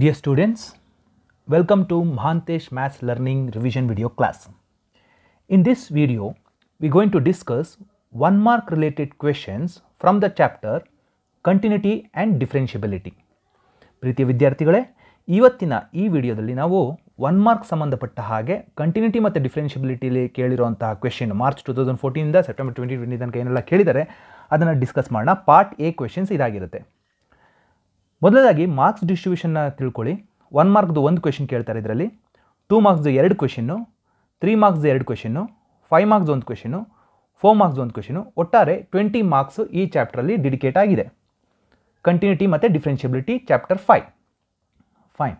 Dear students, welcome to Mahantesh Maths Learning Revision video class. In this video, we are going to discuss one mark related questions from the chapter Continuity and Differentiability. Prithi Vidyarthi Gale, Ivatina e video the Lina one mark summon the Patahage, Continuity Matha Differentiability Le Kelironta question, March 2014, September 2020, then Kaila Kelidare, other than discuss Marna, Part A questions Iragirate. ಮೊದಲಾಗಿ marks ಡಿಸ್ಟ್ರಿಬ್ಯೂಷನ್ನ ತಿಳ್ಕೊಳ್ಳಿ one ಮಾರ್ಕ್ದು ಒಂದು question ಕೇಳ್ತಾರೆ ಇದರಲ್ಲಿ two ಮಾರ್ಕ್ಸ್ದು ಎರಡು question three ಮಾರ್ಕ್ಸ್ದು ಎರಡು question five marks ಒಂದು ಕ್ವೆಶನ್ನು ಫೋರ್ ಮಾರ್ಕ್ಸ್ ಒಂದು ಕ್ವೆಶನು ಒಟ್ಟಾರೆ ಟ್ವೆಂಟಿ ಮಾರ್ಕ್ಸ್ ಈ ಚಾಪ್ಟ್ರಲ್ಲಿ ಡಿಡಿಕೇಟ್ ಆಗಿದೆ ಕಂಟಿನ್ಯೂಟಿ ಮತ್ತು differentiability chapter five fine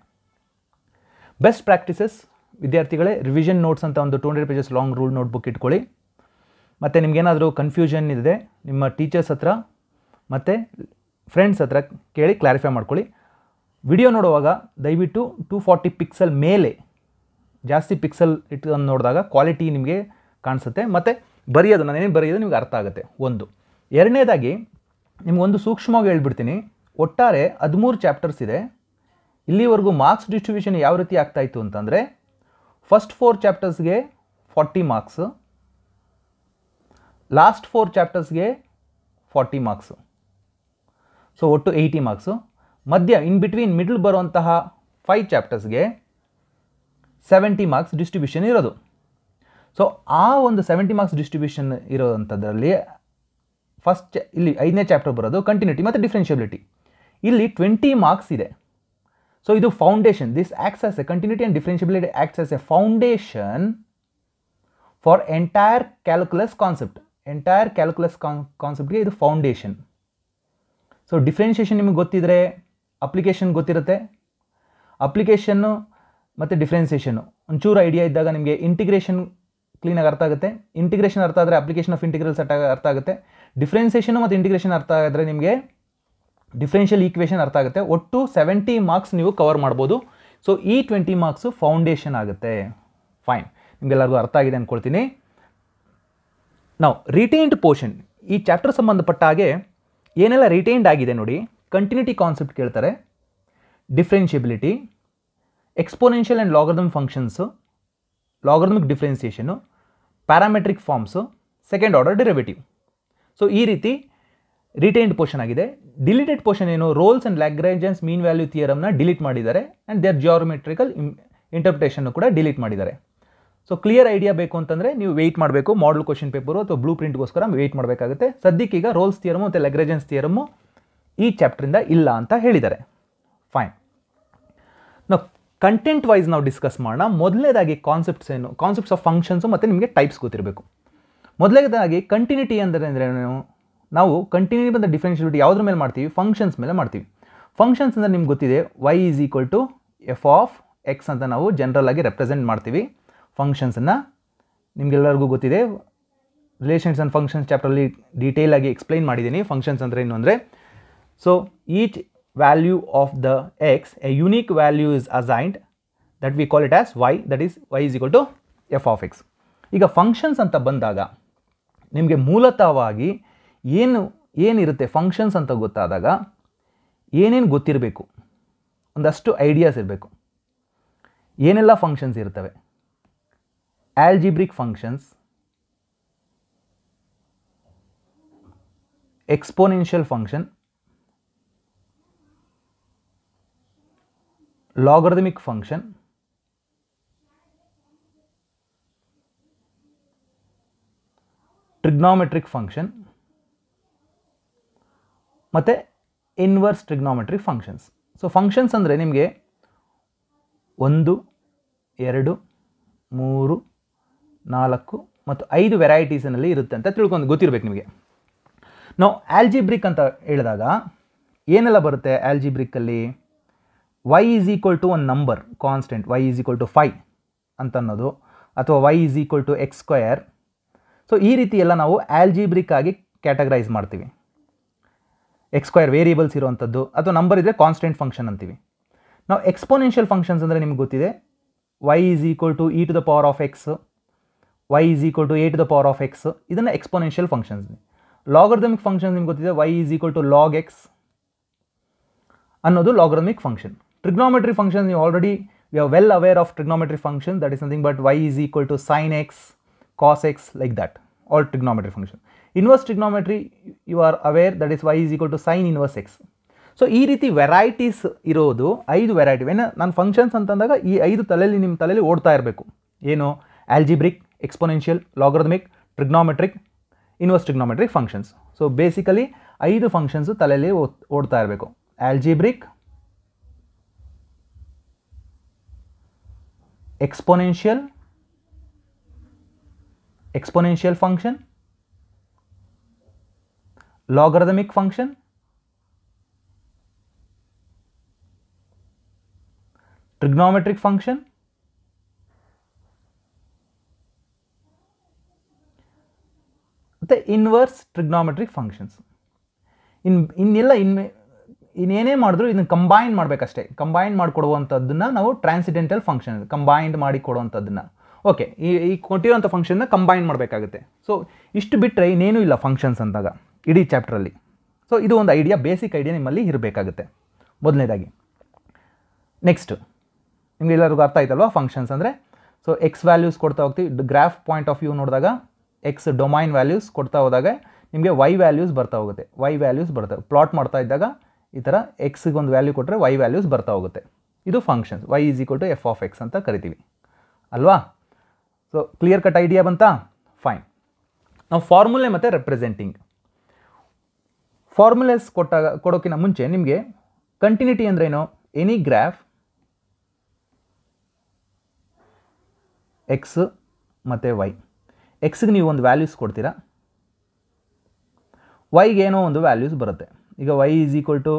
best practices ವಿದ್ಯಾರ್ಥಿಗಳೇ ರಿವಿಷನ್ ನೋಟ್ಸ್ ಅಂತ ಒಂದು two hundred pages long rule notebook ಇಟ್ಕೊಳ್ಳಿ ಮತ್ತು ನಿಮಗೇನಾದರೂ ಕನ್ಫ್ಯೂಷನ್ ಇದೆ ನಿಮ್ಮ ಟೀಚರ್ಸ್ ಹತ್ರ ಮತ್ತು ಫ್ರೆಂಡ್ಸ್ ಹತ್ರ ಕೇಳಿ ಕ್ಲಾರಿಫೈ ಮಾಡ್ಕೊಳ್ಳಿ ವಿಡಿಯೋ ನೋಡುವಾಗ ದಯವಿಟ್ಟು ಟೂ ಫಾರ್ಟಿ ಪಿಕ್ಸೆಲ್ ಮೇಲೆ ಜಾಸ್ತಿ ಪಿಕ್ಸೆಲ್ ಇಟ್ಕೊಂಡು ನೋಡಿದಾಗ ಕ್ವಾಲಿಟಿ ನಿಮಗೆ ಕಾಣಿಸುತ್ತೆ ಮತ್ತು ಬರೆಯೋದು ನಾನು ಏನೇನು ಬರೆಯೋದು ನಿಮಗೆ ಅರ್ಥ ಆಗುತ್ತೆ ಒಂದು ಎರಡನೇದಾಗಿ ನಿಮಗೊಂದು ಸೂಕ್ಷ್ಮವಾಗಿ ಹೇಳ್ಬಿಡ್ತೀನಿ ಒಟ್ಟಾರೆ ಹದಿಮೂರು ಚಾಪ್ಟರ್ಸ್ ಇದೆ ಇಲ್ಲಿವರೆಗೂ ಮಾರ್ಕ್ಸ್ ಡಿಸ್ಟ್ರಿಬ್ಯೂಷನ್ ಯಾವ ರೀತಿ ಆಗ್ತಾಯಿತ್ತು ಅಂತಂದರೆ ಫಸ್ಟ್ ಫೋರ್ ಚಾಪ್ಟರ್ಸ್ಗೆ ಫಾರ್ಟಿ ಮಾರ್ಕ್ಸು ಲಾಸ್ಟ್ ಫೋರ್ ಚಾಪ್ಟರ್ಸ್ಗೆ ಫಾರ್ಟಿ ಮಾರ್ಕ್ಸು ಸೊ ಒಟ್ಟು ಏಯ್ಟಿ ಮಾರ್ಕ್ಸು ಮಧ್ಯ ಇನ್ ಬಿಟ್ವೀನ್ ಮಿಡ್ಲ್ ಬರುವಂತಹ ಫೈವ್ ಚಾಪ್ಟರ್ಸ್ಗೆ ಸೆವೆಂಟಿ ಮಾರ್ಕ್ಸ್ ಡಿಸ್ಟ್ರಿಬ್ಯೂಷನ್ ಇರೋದು ಸೊ ಆ ಒಂದು ಸೆವೆಂಟಿ ಮಾರ್ಕ್ಸ್ ಡಿಸ್ಟ್ರಿಬ್ಯೂಷನ್ ಇರೋವಂಥದ್ರಲ್ಲಿ ಫಸ್ಟ್ ಇಲ್ಲಿ ಐದನೇ ಚಾಪ್ಟರ್ ಬರೋದು ಕಂಟಿನ್ಯೂಟಿ ಮತ್ತು ಡಿಫ್ರೆನ್ಷಿಯಬಿಲಿಟಿ ಇಲ್ಲಿ ಟ್ವೆಂಟಿ ಮಾರ್ಕ್ಸ್ ಇದೆ ಸೊ ಇದು foundation this acts a continuity and differentiability acts a foundation for entire calculus concept entire calculus con ಕಾನ್ಸೆಪ್ಟ್ಗೆ ಇದು ಫೌಂಡೇಶನ್ ಸೊ ಡಿಫ್ರೆನ್ಷಿಯೇಷನ್ ನಿಮಗೆ ಗೊತ್ತಿದ್ದರೆ ಅಪ್ಲಿಕೇಶನ್ ಗೊತ್ತಿರುತ್ತೆ ಅಪ್ಲಿಕೇಶನ್ನು ಮತ್ತು ಡಿಫ್ರೆನ್ಸಿಯೇಷನ್ನು ಒಂಚೂರು ಐಡಿಯಾ ಇದ್ದಾಗ ನಿಮಗೆ ಇಂಟಿಗ್ರೇಷನ್ ಕ್ಲೀನಾಗಿ ಅರ್ಥ ಆಗುತ್ತೆ ಇಂಟಿಗ್ರೇಷನ್ ಅರ್ಥ ಆದರೆ ಅಪ್ಲಿಕೇಶನ್ ಆಫ್ ಇಂಟಿಗ್ರಲ್ ಸೆಟ್ ಅರ್ಥ ಆಗುತ್ತೆ ಡಿಫ್ರೆನ್ಸಿಯೇಷನು ಮತ್ತು ಇಂಟಿಗ್ರೇಷನ್ ಅರ್ಥ ಆದರೆ ನಿಮಗೆ ಡಿಫ್ರೆನ್ಷಿಯಲ್ ಈಕ್ವೇಷನ್ ಅರ್ಥ ಆಗುತ್ತೆ ಒಟ್ಟು ಸೆವೆಂಟಿ ಮಾರ್ಕ್ಸ್ ನೀವು ಕವರ್ ಮಾಡ್ಬೋದು ಸೊ ಈ ಟ್ವೆಂಟಿ ಮಾರ್ಕ್ಸು ಫೌಂಡೇಶನ್ ಆಗುತ್ತೆ ಫೈನ್ ನಿಮಗೆಲ್ಲರಿಗೂ ಅರ್ಥ ಆಗಿದೆ ಅಂದ್ಕೊಳ್ತೀನಿ ನಾವು ರಿಟೈನ್ಡ್ ಪೋರ್ಷನ್ ಈ ಚಾಪ್ಟರ್ ಸಂಬಂಧಪಟ್ಟ ಹಾಗೆ ಏನೆಲ್ಲ ರಿಟೈನ್ಡ್ ಆಗಿದೆ ನೋಡಿ ಕಂಟಿನ್ಯೂಟಿ ಕಾನ್ಸೆಪ್ಟ್ ಕೇಳ್ತಾರೆ differentiability exponential and logarithm functions logarithmic differentiation parametric forms second order derivative so ಈ ರೀತಿ ರಿಟೈನ್ಡ್ ಪೋರ್ಷನ್ ಆಗಿದೆ ಡಿಲೀಟೆಡ್ ಪೋರ್ಷನ್ ಏನು Rolle's and Lagrange's mean value ಥಿಯರಮ್ನ ಡಿಲೀಟ್ ಮಾಡಿದ್ದಾರೆ ಆ್ಯಂಡ್ ದೇರ್ ಜಿಯೋಮೆಟ್ರಿಕಲ್ ಇಂಟರ್ಪ್ರಿಟೇಷನ್ನು ಕೂಡ ಡಿಲೀಟ್ ಮಾಡಿದ್ದಾರೆ ಸೊ ಕ್ಲಿಯರ್ ಐಡಿಯಾ ಬೇಕು ಅಂತಂದರೆ ನೀವು ವೆಯ್ಟ್ ಮಾಡಬೇಕು ಮಾಡಲ್ ಕ್ವಶನ್ ಪೇಪರು ಅಥವಾ ಬ್ಲೂ ಪ್ರಿಂಟ್ಗೋಸ್ಕರ ವೇಟ್ ಮಾಡಬೇಕಾಗುತ್ತೆ ಸದ್ಯಕ್ಕೀಗ ರೋಲ್ಸ್ ಥಿಯರಮು ಮತ್ತು ಲೆಗ್ರೆಜೆನ್ಸ್ ಥಿಯರಮು ಈ ಚಾಪ್ಟರಿಂದ ಇಲ್ಲ ಅಂತ ಹೇಳಿದ್ದಾರೆ ಫೈನ್ ನಾವು ಕಂಟೆಂಟ್ ವೈಸ್ ನಾವು ಡಿಸ್ಕಸ್ ಮಾಡೋಣ ಮೊದಲನೇದಾಗಿ ಕಾನ್ಸೆಪ್ಟ್ಸ್ ಏನು ಕಾನ್ಸೆಪ್ಟ್ಸ್ ಆಫ್ ಫಂಕ್ಷನ್ಸು ಮತ್ತು ನಿಮಗೆ ಟೈಪ್ಸ್ ಗೊತ್ತಿರಬೇಕು ಮೊದಲನೇದಾಗಿ ಕಂಟಿನ್ಯೂಟಿ ಅಂದರೆ ಅಂದರೆ ನಾವು ಕಂಟಿನ್ಯೂ ಬಂದ ಡಿಫ್ರೆನ್ಷಿಯಬಿಲಿಟಿ ಯಾವುದ್ರ ಮೇಲೆ ಮಾಡ್ತೀವಿ ಫಂಕ್ಷನ್ಸ್ ಮೇಲೆ ಮಾಡ್ತೀವಿ ಫಂಕ್ಷನ್ಸ್ ಅಂದರೆ ನಿಮ್ಗೆ ಗೊತ್ತಿದೆ y is equal to f of x ಅಂತ ನಾವು ಜನರಲ್ ಆಗಿ ರೆಪ್ರೆಸೆಂಟ್ ಮಾಡ್ತೀವಿ ಫಂಕ್ಷನ್ಸನ್ನು ನಿಮಗೆಲ್ಲರಿಗೂ ಗೊತ್ತಿದೆ ರಿಲೇಷನ್ಸ್ ಆ್ಯಂಡ್ ಫಂಕ್ಷನ್ಸ್ ಚಾಪ್ಟ್ರಲ್ಲಿ ಡೀಟೇಲಾಗಿ ಎಕ್ಸ್ಪ್ಲೈನ್ ಮಾಡಿದ್ದೀನಿ ಫಂಕ್ಷನ್ಸ್ ಅಂದರೆ ಏನು ಅಂದರೆ so each value of the x a unique value is assigned that we call it as y that is y is equal to f of x ಈಗ functions ಅಂತ ಬಂದಾಗ ನಿಮಗೆ ಮೂಲತಃವಾಗಿ ಏನು ಏನಿರುತ್ತೆ ಫಂಕ್ಷನ್ಸ್ ಅಂತ ಗೊತ್ತಾದಾಗ ಏನೇನು ಗೊತ್ತಿರಬೇಕು ಒಂದಷ್ಟು ಐಡಿಯಾಸ್ ಇರಬೇಕು ಏನೆಲ್ಲ ಫಂಕ್ಷನ್ಸ್ ಇರ್ತವೆ algebraic functions, exponential function, logarithmic function, trigonometric function ಮತ್ತು inverse trigonometric functions so functions ಅಂದರೆ ನಿಮಗೆ ಒಂದು ಎರಡು ಮೂರು ನಾಲ್ಕು ಮತ್ತು ಐದು ವೆರೈಟೀಸಿನಲ್ಲಿ ಇರುತ್ತೆ ಅಂತ ತಿಳ್ಕೊಂಡು ಗೊತ್ತಿರಬೇಕು ನಿಮಗೆ ನಾವು ಆಲ್ಜಿಬ್ರಿಕ್ ಅಂತ ಹೇಳಿದಾಗ ಏನೆಲ್ಲ ಬರುತ್ತೆ ಆಲ್ಜಿಬ್ರಿಕ್ಕಲ್ಲಿ y is equal to one number constant y is equal to five ಅಂತ ಅನ್ನೋದು ಅಥವಾ y is equal to x square so ಈ ರೀತಿ ಎಲ್ಲ ನಾವು ಆಲ್ಜಿಬ್ರಿಕ್ ಆಗಿ ಕ್ಯಾಟಗರೈಸ್ ಮಾಡ್ತೀವಿ ಎಕ್ಸ್ ಸ್ಕ್ವಯರ್ ವೇರಿಯೇಬಲ್ಸ್ ಇರುವಂಥದ್ದು ಅಥವಾ ನಂಬರ್ ಇದ್ದರೆ ಕಾನ್ಸ್ಟೆಂಟ್ ಫಂಕ್ಷನ್ ಅಂತೀವಿ ನಾವು ಎಕ್ಸ್ಪೋನೆನ್ಷಿಯಲ್ ಫಂಕ್ಷನ್ಸ್ ಅಂದರೆ ನಿಮ್ಗೆ ಗೊತ್ತಿದೆ y is equal to e to the power of x y is equal to a to the power of x ಇದನ್ನು ಎಕ್ಸ್ಪೊನೆನ್ಷಿಯಲ್ ಫಂಕ್ಷನ್ಸ್ ಲಾಗರ್ದಮಿಕ್ ಫಂಕ್ಷನ್ಸ್ ನಿಮ್ಗೆ ಗೊತ್ತಿದೆ y is equal to log x ಅನ್ನೋದು logarithmic function trigonometry function ನೀವು already we are well aware of trigonometry function that is nothing but y is equal to sine x cos x like that all trigonometry function inverse ಟ್ರಿಗ್ನೊಮೆಟ್ರಿ you are aware that is y is equal to sine inverse x so ಈ ರೀತಿ varieties ಇರೋದು ಐದು variety ಏನ ನಾನು functions ಅಂತಂದಾಗ ಈ ಐದು ತಲೆಯಲ್ಲಿ ನಿಮ್ಮ ತಲೆಯಲ್ಲಿ ಓಡ್ತಾ ಇರಬೇಕು ಏನು algebraic exponential logarithmic trigonometric inverse trigonometric function so basically function तल ओडता algebraic exponential exponential function logarithmic function trigonometric function ಮತ್ತು ಇನ್ವರ್ಸ್ ಟ್ರಿಗ್ನಾಮೆಟ್ರಿಕ್ ಫಂಕ್ಷನ್ಸ್ ಇನ್ ಇನ್ನೆಲ್ಲ ಇನ್ ಇನ್ನೇನೇ ಮಾಡಿದ್ರು ಇದನ್ನು ಕಂಬೈನ್ ಮಾಡಬೇಕಷ್ಟೇ ಕಂಬೈನ್ ಮಾಡಿಕೊಡುವಂಥದ್ದನ್ನು ನಾವು ಟ್ರಾನ್ಸಿಡೆಂಟಲ್ ಫಂಕ್ಷನ್ ಕಂಬೈನ್ಡ್ ಮಾಡಿ ಕೊಡುವಂಥದ್ದನ್ನು ಓಕೆ ಈ ಈ ಕೊಟ್ಟಿರೋಂಥ ಫಂಕ್ಷನ್ನ ಕಂಬೈನ್ ಮಾಡಬೇಕಾಗುತ್ತೆ ಸೊ ಇಷ್ಟು ಬಿಟ್ಟರೆ ಇನ್ನೇನೂ ಇಲ್ಲ ಫಂಕ್ಷನ್ಸ್ ಅಂದಾಗ ಇಡೀ ಚಾಪ್ಟ್ರಲ್ಲಿ ಸೊ ಇದು ಒಂದು ಐಡಿಯಾ ಬೇಸಿಕ್ ಐಡಿಯಾ ನಿಮ್ಮಲ್ಲಿ ಇರಬೇಕಾಗುತ್ತೆ ಮೊದಲನೇದಾಗಿ ನೆಕ್ಸ್ಟು ನಿಮ್ಗೆ ಎಲ್ಲರಿಗೂ ಅರ್ಥ ಆಯ್ತಲ್ವಾ ಫಂಕ್ಷನ್ಸ್ ಅಂದರೆ ಸೊ ಎಕ್ಸ್ ವ್ಯಾಲ್ಯೂಸ್ ಕೊಡ್ತಾ ಹೋಗ್ತೀವಿ ಗ್ರಾಫ್ ಪಾಯಿಂಟ್ ಆಫ್ ವ್ಯೂ ನೋಡಿದಾಗ ಎಕ್ಸ್ ಡೊಮೈನ್ ವ್ಯಾಲ್ಯೂಸ್ ಕೊಡ್ತಾ ಹೋದಾಗ ನಿಮಗೆ ವೈ ವ್ಯಾಲ್ಯೂಸ್ ಬರ್ತಾ ಹೋಗುತ್ತೆ ವೈ ವ್ಯಾಲ್ಯೂಸ್ ಬರ್ತಾ ಪ್ಲಾಟ್ ಮಾಡ್ತಾ ಇದ್ದಾಗ ಈ ಥರ ಎಕ್ಸಿಗೆ ಒಂದು ವ್ಯಾಲ್ಯೂ ಕೊಟ್ಟರೆ ವೈ ವ್ಯಾಲ್ಯೂಸ್ ಬರ್ತಾ ಹೋಗುತ್ತೆ ಇದು functions y is equal to f of x ಅಂತ ಕರಿತೀವಿ ಅಲ್ವಾ ಸೊ ಕ್ಲಿಯರ್ ಕಟ್ ಐಡಿಯಾ ಬಂತಾ ಫೈನ್ ನಾವು ಫಾರ್ಮುಲೆ ಮತ್ತು ರೆಪ್ರೆಸೆಂಟಿಂಗ್ ಫಾರ್ಮುಲೆಸ್ ಕೊಟ್ಟಾಗ ಕೊಡೋಕ್ಕಿಂತ ಮುಂಚೆ ನಿಮಗೆ ಕಂಟಿನ್ಯೂಟಿ ಅಂದ್ರೇನು ಎನಿ ಗ್ರಾಫ್ ಎಕ್ಸ್ ಮತ್ತು ವೈ ಎಕ್ಸ್ಗೆ ನೀವು ಒಂದು ವ್ಯಾಲ್ಯೂಸ್ ಕೊಡ್ತೀರಾ ವೈಗೆ ಏನೋ ಒಂದು ವ್ಯಾಲ್ಯೂಸ್ ಬರುತ್ತೆ ಈಗ ವೈ ಈಸ್ ಈಕ್ವಲ್ ಟು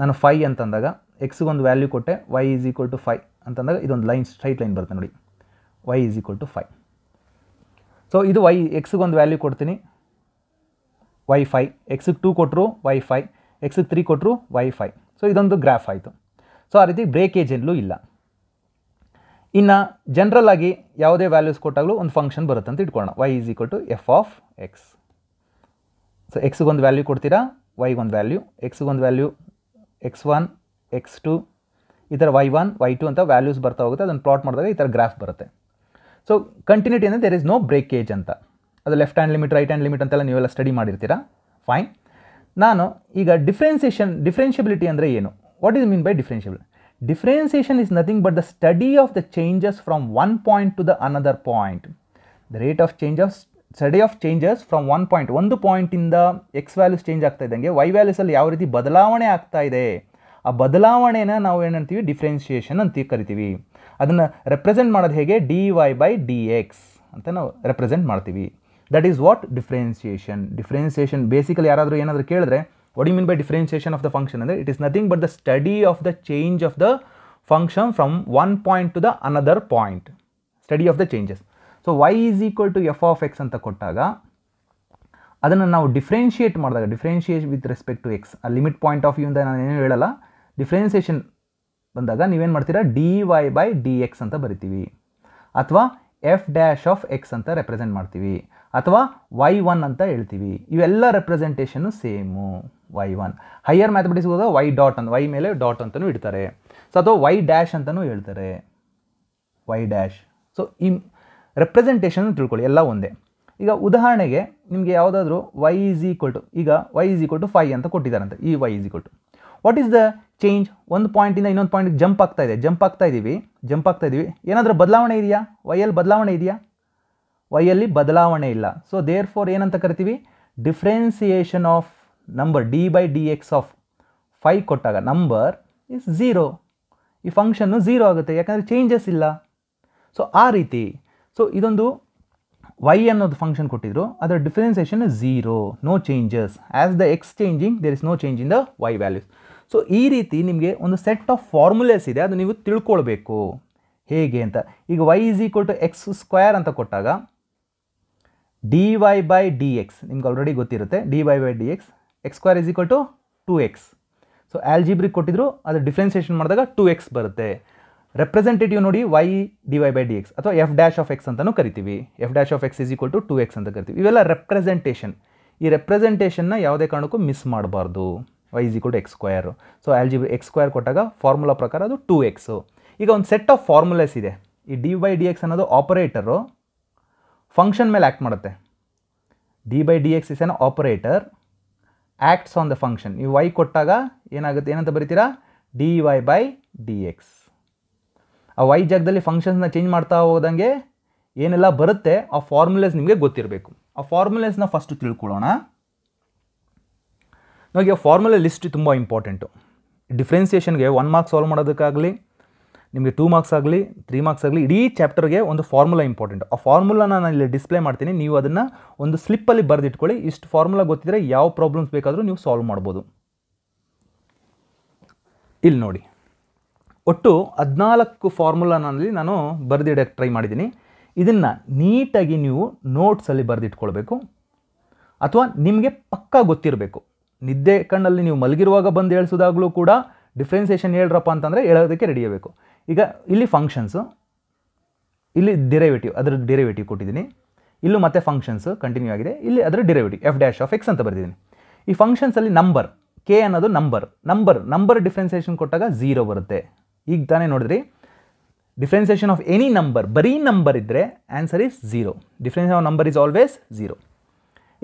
ನಾನು ಫೈ ಅಂತಂದಾಗ ಎಕ್ಸ್ಗೊಂದು ವ್ಯಾಲ್ಯೂ ಕೊಟ್ಟೆ y is equal to five ಅಂತಂದಾಗ ಇದೊಂದು ಲೈನ್ ಸ್ಟ್ರೈಟ್ ಲೈನ್ ಬರುತ್ತೆ ನೋಡಿ y is equal to five so ಇದು ವೈ ಒಂದು ವ್ಯಾಲ್ಯೂ ಕೊಡ್ತೀನಿ ವೈ ಫೈ ಎಕ್ಸಿಗೆ ಟೂ ಕೊಟ್ಟರು ವೈ ಫೈ ಎಕ್ಸ್ಗೆ ತ್ರೀ ಕೊಟ್ಟರು ವೈ ಫೈ ಸೊ ಇದೊಂದು ಗ್ರಾಫ್ ಆಯಿತು ಸೊ ಆ ರೀತಿ ಬ್ರೇಕೇಜ್ ಎಲ್ಲೂ ಇಲ್ಲ ಇನ್ನು ಜನರಲ್ ಆಗಿ ಯಾವುದೇ ವ್ಯಾಲ್ಯೂಸ್ ಕೊಟ್ಟಾಗಲೂ ಒಂದು ಫಂಕ್ಷನ್ ಬರುತ್ತೆ ಅಂತ ಇಟ್ಕೊಳ್ಳೋಣ y is equal to f of x so ಎಕ್ಸ್ಗೊಂದು ವ್ಯಾಲ್ಯೂ ಕೊಡ್ತೀರಾ ಒಂದು ವ್ಯಾಲ್ಯೂ ಎಕ್ಸ್ಗೊಂದು value x one x two ಈ ಥರ ವೈ ಒನ್ ವೈ ಟು ಅಂತ ವ್ಯಾಲ್ಯೂಸ್ ಬರ್ತಾ ಹೋಗುತ್ತೆ ಅದನ್ನು ಪ್ಲಾಟ್ ಮಾಡಿದಾಗ ಈ ಥರ ಗ್ರಾಫ್ ಬರುತ್ತೆ ಸೊ ಕಂಟಿನ್ಯೂಟಿ ಅಂದರೆ ದೇರ್ ಇಸ್ ನೋ ಬ್ರೇಕೇಜ್ ಅಂತ ಅದು left hand limit right hand limit ಅಂತೆಲ್ಲ ನೀವೆಲ್ಲ ಸ್ಟಡಿ ಮಾಡಿರ್ತೀರಾ ಫೈನ್ ನಾನು ಈಗ ಡಿಫ್ರೆನ್ಸಿಯೇಷನ್ ಡಿಫ್ರೆನ್ಷಿಯಬಿಲಿಟಿ ಅಂದರೆ ಏನು what is mean by differentiable Differentiation is nothing but the study of the changes from one point to the another point the rate of change study of changes from one point ಒಂದು ಪಾಯಿಂಟಿಂದ X values change ಆಗ್ತಾ ಇದ್ದಂಗೆ Y ವ್ಯಾಲ್ಯೂಸಲ್ಲಿ ಯಾವ ರೀತಿ ಬದಲಾವಣೆ ಆಗ್ತಾ ಇದೆ ಆ ಬದಲಾವಣೆನ ನಾವು ಏನಂತೀವಿ ಡಿಫ್ರೆನ್ಸಿಯೇಷನ್ ಅಂತ ಕರಿತೀವಿ ಅದನ್ನು ರೆಪ್ರೆಸೆಂಟ್ ಮಾಡೋದು ಹೇಗೆ d y by d x ಅಂತ ನಾವು ರೆಪ್ರೆಸೆಂಟ್ ಮಾಡ್ತೀವಿ that is what differentiation differentiation basically ಯಾರಾದರೂ ಏನಾದರೂ ಕೇಳಿದ್ರೆ what do you mean by differentiation of the function and it is nothing but the study of the change of the function from one point to the another point study of the changes so y is equal to f of x anta kottaga adanna now differentiate madadaga differentiate with respect to x a limit point of you nda nanu enu helala differentiation bandaga nivu enu martira dy by dx anta barithivi athwa f dash of x anta represent martivi ಅಥವಾ y one ಅಂತ ಹೇಳ್ತೀವಿ ಇವೆಲ್ಲ representation same y one higher mathematics ಹೋದಾಗ y dot ಅಂತ y ಮೇಲೆ dot ಅಂತಲೂ ಇಡ್ತಾರೆ so ಅಥವಾ ವೈ ಡ್ಯಾಶ್ ಅಂತಲೂ ಹೇಳ್ತಾರೆ ವೈ ಡ್ಯಾಶ್ ಸೊ ಈ ರೆಪ್ರೆಸೆಂಟೇಷನ್ ತಿಳ್ಕೊಳ್ಳಿ ಎಲ್ಲ ಒಂದೇ ಈಗ ಉದಾಹರಣೆಗೆ ನಿಮಗೆ ಯಾವುದಾದ್ರೂ ವೈ ಈಸ್ ಈಕ್ವಲ್ ಟು ಈಗ y is equal to five ಅಂತ ಕೊಟ್ಟಿದ್ದಾರಂತೆ ಈ y is equal to what is the change ಒಂದು ಪಾಯಿಂಟಿಂದ ಇನ್ನೊಂದು ಪಾಯಿಂಟ್ ಜಂಪ್ ಆಗ್ತಾ ಇದೆ ಜಂಪ್ ಆಗ್ತಾ ಇದ್ದೀವಿ ಜಂಪ್ ಆಗ್ತಾ ಇದ್ದೀವಿ ಏನಾದರೂ ಬದಲಾವಣೆ ಇದೆಯಾ ವೈಯಲ್ಲಿ ಬದಲಾವಣೆ ಇದೆಯಾ ವೈಯಲ್ಲಿ ಬದಲಾವಣೆ ಇಲ್ಲ ಸೊ ದೇರ್ ಫೋರ್ ಏನಂತ ಕರಿತೀವಿ differentiation of number d by d x of five ಕೊಟ್ಟಾಗ ನಂಬರ್ ಇಸ್ ಝೀರೋ ಈ ಫಂಕ್ಷನ್ನು ಝೀರೋ ಆಗುತ್ತೆ ಯಾಕಂದರೆ ಚೇಂಜಸ್ ಇಲ್ಲ ಸೊ ಆ ರೀತಿ ಸೊ ಇದೊಂದು ವೈ ಅನ್ನೋದು ಫಂಕ್ಷನ್ ಕೊಟ್ಟಿದ್ರು ಅದರ differentiation zero no changes as the x changing there is no change in the y values so ಈ ರೀತಿ ನಿಮಗೆ ಒಂದು ಸೆಟ್ ಆಫ್ ಫಾರ್ಮುಲೇಸ್ ಇದೆ ಅದು ನೀವು ತಿಳ್ಕೊಳ್ಬೇಕು ಹೇಗೆ ಅಂತ ಈಗ y is equal to x square ಅಂತ ಕೊಟ್ಟಾಗ d y by d x ನಿಮ್ಗೆ ಆಲ್ರೆಡಿ ಗೊತ್ತಿರುತ್ತೆ d y by d x x square is equal to two x so algebraic ಕೊಟ್ಟಿದ್ರು ಅದು ಡಿಫ್ರೆನ್ಸಿಯೇಷನ್ ಮಾಡಿದಾಗ ಟು ಎಕ್ಸ್ ಬರುತ್ತೆ ರೆಪ್ರೆಸೆಂಟೇಟಿವ್ ನೋಡಿ y d y by d x ಅಥವಾ ಎಫ್ ಡ್ಯಾಶ್ ಆಫ್ ಎಕ್ಸ್ ಅಂತಲೂ ಕರಿತೀವಿ f dash of x is equal to two x ಅಂತ ಕರಿತೀವಿ ಇವೆಲ್ಲ ರೆಪ್ರೆಸೆಂಟೇಷನ್ ಈ ರೆಪ್ರೆಸೆಂಟೇಷನ್ನ ಯಾವುದೇ ಕಾರಣಕ್ಕೂ ಮಿಸ್ ಮಾಡಬಾರ್ದು y is equal to x square so algebra x square ಕೊಟ್ಟಾಗ ಫಾರ್ಮುಲಾ ಪ್ರಕಾರ ಅದು ಟೂ ಎಕ್ಸು ಈಗ ಒಂದು ಸೆಟ್ ಆಫ್ ಫಾರ್ಮುಲಾಸ್ ಇದೆ ಈ ಡಿ ವೈ ಡಿ ಎಕ್ಸ್ ಅನ್ನೋದು ಆಪರೇಟರು ಫಂಕ್ಷನ್ ಮೇಲೆ ಆ್ಯಕ್ಟ್ ಮಾಡುತ್ತೆ d by d x is an operator acts on the function ನೀವು ವೈ ಕೊಟ್ಟಾಗ ಏನಾಗುತ್ತೆ ಏನಂತ ಬರೀತೀರಾ d y by d x ಆ ವೈ ಜಾಗದಲ್ಲಿ ಫಂಕ್ಷನ್ಸ್ನ ಚೇಂಜ್ ಮಾಡ್ತಾ ಹೋದಂಗೆ ಏನೆಲ್ಲ ಬರುತ್ತೆ ಆ ಫಾರ್ಮುಲೇಸ್ ನಿಮಗೆ ಗೊತ್ತಿರಬೇಕು ಆ ಫಾರ್ಮುಲೇಸ್ನ ಫಸ್ಟು ತಿಳ್ಕೊಳ್ಳೋಣ ನೋಡಿ ಆ ಫಾರ್ಮುಲಾ ಲಿಸ್ಟ್ ತುಂಬ ಇಂಪಾರ್ಟೆಂಟು ಡಿಫ್ರೆನ್ಸಿಯೇಷನ್ಗೆ ಒನ್ ಮಾರ್ಕ್ಸ್ ಸಾಲ್ವ್ ಮಾಡೋದಕ್ಕಾಗಲಿ ನಿಮಗೆ ಟೂ ಮಾರ್ಕ್ಸ್ ಆಗಲಿ ತ್ರೀ ಮಾರ್ಕ್ಸ್ ಆಗಲಿ ಇಡೀ ಚಾಪ್ಟರ್ಗೆ ಒಂದು ಫಾರ್ಮುಲಾ ಇಂಪಾರ್ಟೆಂಟ್ ಆ ಫಾರ್ಮುಲಾನ ನಾನು ಇಲ್ಲಿ ಡಿಸ್ಪ್ಲೇ ಮಾಡ್ತೀನಿ ನೀವು ಅದನ್ನು ಒಂದು ಸ್ಲಿಪ್ಪಲ್ಲಿ ಬರೆದಿಟ್ಕೊಳ್ಳಿ ಇಷ್ಟು ಫಾರ್ಮುಲಾ ಗೊತ್ತಿದ್ರೆ ಯಾವ ಪ್ರಾಬ್ಲಮ್ಸ್ ಬೇಕಾದರೂ ನೀವು ಸಾಲ್ವ್ ಮಾಡ್ಬೋದು ಇಲ್ಲಿ ನೋಡಿ ಒಟ್ಟು ಹದಿನಾಲ್ಕು ಫಾರ್ಮುಲಾನಲ್ಲಿ ನಾನು ಬರೆದಿಡೋಕ್ಕೆ ಟ್ರೈ ಮಾಡಿದ್ದೀನಿ ಇದನ್ನು ನೀಟಾಗಿ ನೀವು ನೋಟ್ಸಲ್ಲಿ ಬರೆದಿಟ್ಕೊಳ್ಬೇಕು ಅಥವಾ ನಿಮಗೆ ಪಕ್ಕಾ ಗೊತ್ತಿರಬೇಕು ನಿದ್ದೆ ಕಣ್ಣಲ್ಲಿ ನೀವು ಮಲಗಿರುವಾಗ ಬಂದು ಹೇಳಿಸೋದಾಗಲೂ ಕೂಡ ಡಿಫ್ರೆನ್ಸಿಯೇಷನ್ ಹೇಳ್ರಪ್ಪ ಅಂತಂದರೆ ಹೇಳೋದಕ್ಕೆ ರೆಡಿಯಬೇಕು ಈಗ ಇಲ್ಲಿ ಫಂಕ್ಷನ್ಸು ಇಲ್ಲಿ ಡಿರೈವೇಟಿವ್ ಅದರ ಡಿರೈವೇಟಿವ್ ಕೊಟ್ಟಿದ್ದೀನಿ ಇಲ್ಲೂ ಮತ್ತೆ ಫಂಕ್ಷನ್ಸು ಕಂಟಿನ್ಯೂ ಆಗಿದೆ ಇಲ್ಲಿ ಅದರ derivative f dash of x ಅಂತ ಬರೆದಿದ್ದೀನಿ ಈ ಫಂಕ್ಷನ್ಸಲ್ಲಿ ನಂಬರ್ ಕೆ ಅನ್ನೋದು ನಂಬರ್ ನಂಬರ್ ನಂಬರ್ ಡಿಫ್ರೆನ್ಸಿಯೇಷನ್ ಕೊಟ್ಟಾಗ ಝೀರೋ ಬರುತ್ತೆ ಈಗ ತಾನೇ ನೋಡಿದ್ರಿ ಡಿಫ್ರೆನ್ಸಿಯೇಷನ್ ಆಫ್ ಎನಿ ನಂಬರ್ ಬರೀ ನಂಬರ್ ಇದ್ದರೆ answer is zero difference of number is always zero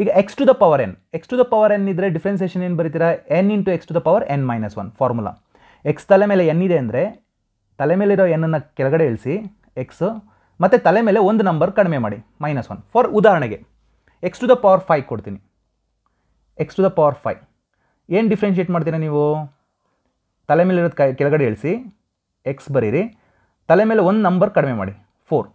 ಈಗ x to the power n x to the power n ಇದ್ದರೆ ಡಿಫ್ರೆನ್ಸಿಯೇಷನ್ ಏನು ಬರೀತೀರಾ n into x to the power n minus one formula x ತಲೆ ಮೇಲೆ N ಇದೆ ಅಂದರೆ ತಲೆ ಮೇಲಿರೋ ಎನ್ನನ್ನು ಕೆಳಗಡೆ ಇಳಿಸಿ ಎಕ್ಸು ಮತ್ತು ತಲೆ ಮೇಲೆ ಒಂದು ನಂಬರ್ ಕಡಿಮೆ ಮಾಡಿ ಮೈನಸ್ ಒನ್ ಫಾರ್ ಉದಾಹರಣೆಗೆ x to the power five ಕೊಡ್ತೀನಿ x to the power five ಏನು ಡಿಫ್ರೆನ್ಷಿಯೇಟ್ ಮಾಡ್ತೀರಾ ನೀವು ತಲೆ ಮೇಲಿರೋದು ಕ ಕೆಳಗಡೆ ಇಳಿಸಿ ಎಕ್ಸ್ ಬರೀರಿ ತಲೆ ಮೇಲೆ ಒಂದು ನಂಬರ್ ಕಡಿಮೆ ಮಾಡಿ for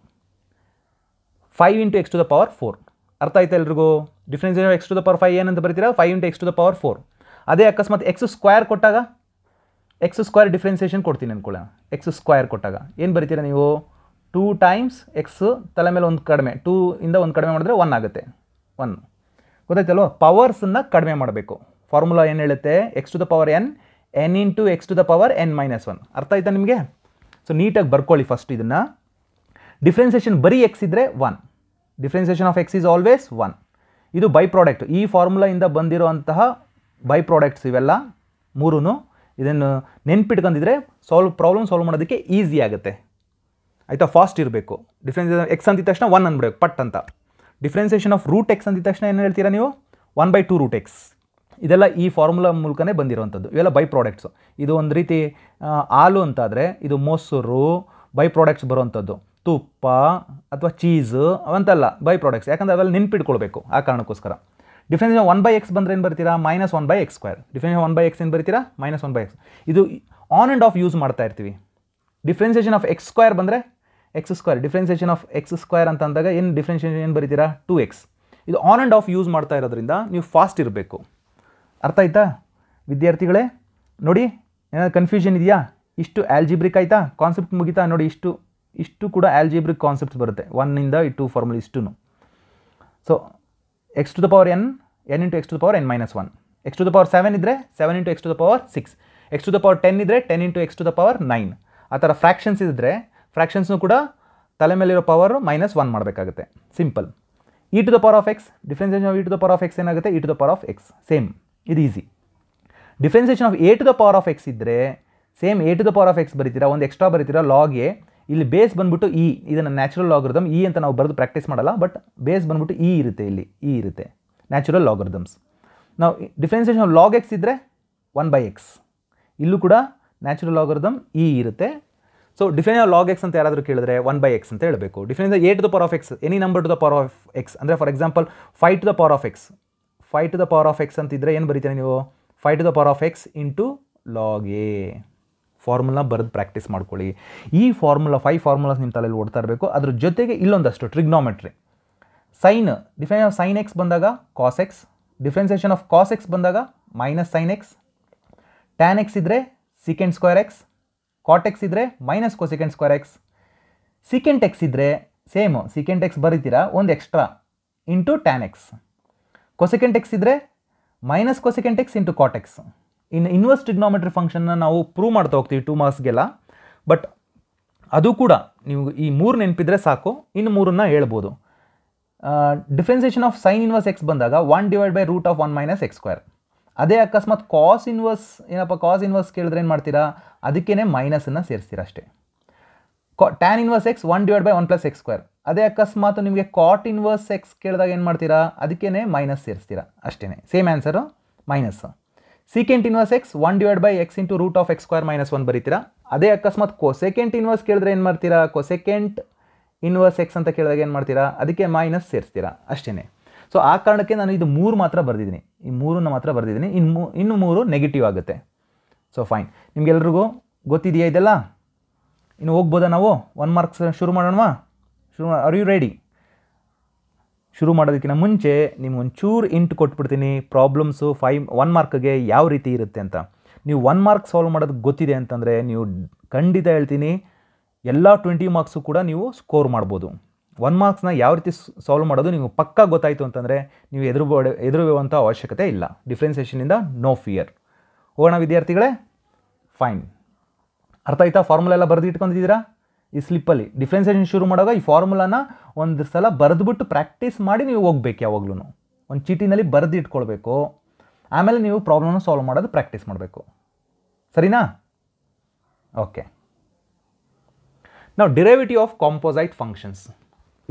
five into x to the power four ಅರ್ಥ ಆಯ್ತಾ ಎಲ್ರಿಗೂ difference x to the power five ಏನಂತ ಬರ್ತೀರಾ five into x to the power four ಅದೇ ಅಕಸ್ಮಾತ್ ಎಕ್ಸ್ ಸ್ಕ್ವೇರ್ ಕೊಟ್ಟಾಗ ಎಕ್ಸ್ ಸ್ಕ್ವೇರ್ ಡಿಫ್ರೆನ್ಸಿಯೇಷನ್ ಕೊಡ್ತೀನಿ ಅಂದ್ಕೊಳ್ಳೋಣ ಎಕ್ಸ್ ಸ್ಕ್ವೇರ್ ಕೊಟ್ಟಾಗ ಏನು ಬರಿತೀರಾ ನೀವು ಟೂ ಟೈಮ್ಸ್ ಎಕ್ಸ್ ತಲೆ ಮೇಲೆ ಒಂದು ಕಡಿಮೆ ಟೂ ಇಂದ ಒಂದು ಕಡಿಮೆ ಮಾಡಿದ್ರೆ ಒನ್ ಆಗುತ್ತೆ ಒನ್ ಗೊತ್ತಾಯ್ತಲ್ವ ಪವರ್ಸನ್ನು ಕಡಿಮೆ ಮಾಡಬೇಕು ಫಾರ್ಮುಲಾ ಏನು ಹೇಳುತ್ತೆ x to the power n n into x to the power n minus one ಅರ್ಥ ಆಯ್ತಾ ನಿಮಗೆ ಸೊ ನೀಟಾಗಿ ಬರ್ಕೊಳ್ಳಿ ಫಸ್ಟ್ ಇದನ್ನು ಡಿಫ್ರೆನ್ಸೇಷನ್ ಬರೀ ಎಕ್ಸ್ ಇದ್ದರೆ one differentiation of x is always one ಇದು ಬೈ ಪ್ರಾಡಕ್ಟ್ ಈ ಇಂದ ಬಂದಿರುವಂತಹ ಬೈ ಪ್ರಾಡಕ್ಟ್ಸ್ ಇವೆಲ್ಲ ಮೂರೂ ಇದನ್ನು ನೆನ್ಪಿಟ್ಕೊಂಡಿದ್ರೆ ಸಾಲ್ವ್ ಪ್ರಾಬ್ಲಮ್ ಸಾಲ್ವ್ ಮಾಡೋದಕ್ಕೆ ಈಸಿ ಆಗುತ್ತೆ ಆಯಿತಾ ಫಾಸ್ಟ್ ಇರಬೇಕು ಡಿಫ್ರೆನ್ಸ್ ಎಕ್ಸ್ ಅಂದಿದ ತಕ್ಷಣ ಒನ್ ಅಂದ್ಬಿಡ್ಬೇಕು ಪಟ್ ಅಂತ ಡಿಫ್ರೆನ್ಸಿಯೇಷನ್ ಆಫ್ ರೂಟ್ ಎಕ್ಸ್ ಅಂದಿದ ತಕ್ಷಣ ಏನು ಹೇಳ್ತೀರಾ ನೀವು one by two root x ಇದೆಲ್ಲ ಈ ಫಾರ್ಮುಲಾ ಮೂಲಕನೇ ಬಂದಿರುವಂಥದ್ದು ಇವೆಲ್ಲ ಬೈ ಪ್ರಾಡಕ್ಟ್ಸು ಇದು ಒಂದು ರೀತಿ ಹಾಲು ಅಂತಾದರೆ ಇದು ಮೊಸರು ಬೈ ಪ್ರಾಡಕ್ಟ್ಸ್ ಬರುವಂಥದ್ದು ತುಪ್ಪ ಅಥವಾ ಚೀಸು ಅವಂತಲ್ಲ ಬೈ ಪ್ರಾಡಕ್ಟ್ಸ್ ಯಾಕಂದರೆ ಅವೆಲ್ಲ ನೆನ್ಪಿಟ್ಕೊಳ್ಬೇಕು ಆ ಕಾರಣಕ್ಕೋಸ್ಕರ ಡಿಫ್ರೆನ್ಸ್ ಒನ್ ಬೈ ಎಕ್ಸ್ ಬಂದರೆ ಏನು ಬರ್ತೀರಾ minus one by x square difference one by x ಏನು ಬರ್ತೀರಾ ಮೈನಸ್ ಒನ್ ಬೈ ಎಕ್ಸ್ ಇದು ಆನ್ ಆ್ಯಂಡ್ ಆಫ್ ಯೂಸ್ ಮಾಡ್ತಾ ಇರ್ತೀವಿ ಡಿಫ್ರೆನ್ಸಿಯೇಷನ್ ಆಫ್ ಎಕ್ಸ್ ಸ್ಕ್ವೇರ್ ಬಂದರೆ x square differentiation of x square ಅಂತ ಅಂದಾಗ ಏನು ಡಿಫ್ರೆನ್ಸಿಯೇಷನ್ ಏನು ಬರೀತೀರಾ ಟು ಎಕ್ಸ್ ಇದು ಆನ್ ಆ್ಯಂಡ್ ಆಫ್ ಯೂಸ್ ಮಾಡ್ತಾ ಇರೋದ್ರಿಂದ ನೀವು ಫಾಸ್ಟ್ ಇರಬೇಕು ಅರ್ಥ ಆಯ್ತಾ ವಿದ್ಯಾರ್ಥಿಗಳೇ ನೋಡಿ ಏನಾದರೂ ಕನ್ಫ್ಯೂಷನ್ ಇದೆಯಾ ಇಷ್ಟು ಆಲ್ಜಿಬ್ರಿಕ್ ಆಯಿತಾ ಕಾನ್ಸೆಪ್ಟ್ ಮುಗಿತಾ ನೋಡಿ ಇಷ್ಟು ಇಷ್ಟು ಕೂಡ ಆಲ್ಜಿಬ್ರಿಕ್ ಕಾನ್ಸೆಪ್ಟ್ಸ್ ಬರುತ್ತೆ ಒನ್ನಿಂದ ಇಟ್ಟು ಫಾರ್ಮುಲಿ ಇಷ್ಟು so x to the power n n into x to the power n minus one x to the power seven ಇದ್ದರೆ seven into x to the power six x to the power ten ಇದ್ದರೆ ten into x to the power nine ಆ ಥರ fractions ಇದ್ದರೆ ಫ್ರಾಕ್ಷನ್ಸ್ನು ಕೂಡ ತಲೆ ಮೇಲಿರೋ power minus one ಮಾಡಬೇಕಾಗುತ್ತೆ simple e to the power of x differentiation of e to the power of x ಏನಾಗುತ್ತೆ e to the power of x same ಇದು easy differentiation of a to the power of x ಇದ್ದರೆ same a to the power of x ಬರೀತೀರಾ ಒಂದು extra ಬರೀತೀರಾ log a ಇಲ್ಲಿ base ಬಂದ್ಬಿಟ್ಟು e ಇದನ್ನು natural logarithm e ಅಂತ ನಾವು ಬರೆದು ಪ್ರಾಕ್ಟೀಸ್ ಮಾಡಲ್ಲ ಬಟ್ ಬೇಸ್ ಬಂದ್ಬಿಟ್ಟು ಇ e ಇರುತ್ತೆ ಇಲ್ಲಿ ಇ e ಇರುತ್ತೆ ನ್ಯಾಚುರಲ್ ಲಾಗರ್ದಮ್ಸ್ ನಾವು ಡಿಫ್ರೆನ್ಸೇಷನ್ ಲಾಗ್ ಎಕ್ಸ್ ಇದ್ದರೆ ಒನ್ ಬೈ ಎಕ್ಸ್ ಇಲ್ಲೂ ಕೂಡ ನ್ಯಾಚುರಲ್ ಲಾಗರ್ದಮ್ ಇ ಇರುತ್ತೆ so difference of log x ಅಂತ ಯಾರಾದರೂ ಕೇಳಿದ್ರೆ ಒನ್ ಬೈ ಎಕ್ಸ್ ಅಂತ ಹೇಳಬೇಕು difference a to the power of x any number to the power of x ಅಂದರೆ for example five to the power of x five to the power of x ಅಂತಿದ್ರೆ ಏನು ಬರೀತೀರಿ ನೀವು five to the power of x into log a formula ಬರೆದು practice ಮಾಡ್ಕೊಳ್ಳಿ ಈ formula five formulas ನಿಮ್ಮ ತಲೆಯಲ್ಲಿ ಓಡ್ತಾ ಇರಬೇಕು ಅದ್ರ ಜೊತೆಗೆ ಇಲ್ಲೊಂದಷ್ಟು trigonometry sine define of sine x ಬಂದಾಗ cos x differentiation of cos x ಬಂದಾಗ minus sine x tan x ಇದ್ದರೆ ಸಿಕೆಂಡ್ ಸ್ಕ್ವೇರ್ ಎಕ್ಸ್ ಕಾಟೆಕ್ಸ್ ಇದ್ದರೆ minus cosecant square x secant x ಇದ್ದರೆ ಸೇಮ್ ಸೆಕೆಂಡ್ ಎಕ್ಸ್ ಬರೀತೀರಾ ಒಂದು extra into tan x cosecant x ಇದ್ದರೆ minus cosecant x into cot x ಇನ್ನು inverse trigonometry ಫಂಕ್ಷನ್ನ ನಾವು prove ಮಾಡ್ತಾ ಹೋಗ್ತೀವಿ ಟೂ ಮಾರ್ಕ್ಸ್ಗೆಲ್ಲ ಬಟ್ ಅದು ಕೂಡ ನೀವು ಈ ಮೂರು ನೆನಪಿದ್ರೆ ಸಾಕು ಇನ್ನು ಮೂರನ್ನ ಹೇಳ್ಬೋದು differentiation of sine inverse x ಬಂದಾಗ one divide by root of one minus x square ಅದೇ ಅಕಸ್ಮಾತ್ ಕಾಸ್ ಇನ್ವರ್ಸ್ ಏನಪ್ಪ ಕಾಸ್ ಇನ್ವರ್ಸ್ ಕೇಳಿದ್ರೆ ಏನು ಮಾಡ್ತೀರಾ ಅದಕ್ಕೇ ಮೈನಸನ್ನು ಸೇರಿಸ್ತೀರ ಅಷ್ಟೇ ಕಾ tan inverse x one divide by one plus x square ಅದೇ ಅಕಸ್ಮಾತ್ ನಿಮಗೆ ಕಾಟ್ ಇನ್ವರ್ಸ್ ಎಕ್ಸ್ ಕೇಳಿದಾಗ ಏನು ಮಾಡ್ತೀರಾ ಅದಕ್ಕೇ ಮೈನಸ್ ಸೇರಿಸ್ತೀರಾ ಅಷ್ಟೇ same answer minus secant inverse x one divide by x into root of x square minus one ಬರೀತೀರಾ ಅದೇ ಅಕಸ್ಮಾತ್ ಸೆಕೆಂಡ್ ಇನ್ವರ್ಸ್ ಕೇಳಿದ್ರೆ ಏನು ಮಾಡ್ತೀರಾ ಕೊಸೆಕೆಂಟ್ ಇನ್ವರ್ಸ್ ಎಕ್ಸ್ ಅಂತ ಕೇಳಿದಾಗ ಏನು ಮಾಡ್ತೀರಾ ಅದಕ್ಕೆ ಮೈನಸ್ ಸೇರಿಸ್ತೀರಾ ಅಷ್ಟೇ ಸೊ ಆ ಕಾರಣಕ್ಕೆ ನಾನು ಇದು ಮೂರು ಮಾತ್ರ ಬರೆದಿದ್ದೀನಿ ಈ ಮೂರನ್ನ ಮಾತ್ರ ಬರೆದಿದ್ದೀನಿ ಇನ್ನು ಇನ್ನು ಮೂರು ನೆಗೆಟಿವ್ ಆಗುತ್ತೆ ಸೊ ಫೈನ್ ನಿಮಗೆಲ್ರಿಗೂ ಗೊತ್ತಿದೆಯಾ ಇದೆಲ್ಲ ಇನ್ನು ಹೋಗ್ಬೋದಾ ನಾವು ಒನ್ ಮಾರ್ಕ್ಸ್ ಶುರು ಮಾಡೋಣವಾ ಶುರು ಆರ್ ಯು ರೆಡಿ ಶುರು ಮಾಡೋದಕ್ಕಿಂತ ಮುಂಚೆ ನಿಮ್ಗೆ ಒಂಚೂರು ಇಂಟ್ ಕೊಟ್ಬಿಡ್ತೀನಿ ಪ್ರಾಬ್ಲಮ್ಸು ಫೈವ್ ಒನ್ ಮಾರ್ಕ್ಗೆ ಯಾವ ರೀತಿ ಇರುತ್ತೆ ಅಂತ ನೀವು ಒನ್ ಮಾರ್ಕ್ ಸಾಲ್ವ್ ಮಾಡೋದು ಗೊತ್ತಿದೆ ಅಂತಂದರೆ ನೀವು ಖಂಡಿತ ಹೇಳ್ತೀನಿ ಎಲ್ಲ ಟ್ವೆಂಟಿ ಮಾರ್ಕ್ಸು ಕೂಡ ನೀವು ಸ್ಕೋರ್ ಮಾಡ್ಬೋದು ಒನ್ ಮಾರ್ಕ್ಸ್ನ ಯಾವ ರೀತಿ ಸಾಲ್ವ್ ಮಾಡೋದು ನೀವು ಪಕ್ಕಾ ಗೊತ್ತಾಯಿತು ಅಂತಂದರೆ ನೀವು ಎದುರು ಎದುರುವಂಥ ಅವಶ್ಯಕತೆ ಇಲ್ಲ ಡಿಫ್ರೆನ್ಸೇಷನಿಂದ ನೋ ಫಿಯರ್ ಹೋಗೋಣ ವಿದ್ಯಾರ್ಥಿಗಳೇ ಫೈನ್ ಅರ್ಥ ಆಯ್ತಾ ಫಾರ್ಮುಲಾ ಎಲ್ಲ ಬರೆದಿಟ್ಕೊಂಡಿದ್ದೀರಾ ಈ ಸ್ಲಿಪ್ಪಲ್ಲಿ ಡಿಫ್ರೆನ್ಸೇಷನ್ ಶುರು ಮಾಡುವಾಗ ಈ ಫಾರ್ಮುಲಾನ ಒಂದು ಸಲ ಬರೆದ್ಬಿಟ್ಟು ಪ್ರಾಕ್ಟೀಸ್ ಮಾಡಿ ನೀವು ಹೋಗ್ಬೇಕು ಯಾವಾಗ್ಲೂ ಒಂದು ಚೀಟಿನಲ್ಲಿ ಬರೆದು ಇಟ್ಕೊಳ್ಬೇಕು ಆಮೇಲೆ ನೀವು ಪ್ರಾಬ್ಲಮ್ನ ಸಾಲ್ವ್ ಮಾಡೋದು ಪ್ರಾಕ್ಟೀಸ್ ಮಾಡಬೇಕು ಸರಿನಾ ಓಕೆ ನಾವು ಡಿರೈವಿಟಿವ್ ಆಫ್ ಕಾಂಪೋಸೈಟ್ ಫಂಕ್ಷನ್ಸ್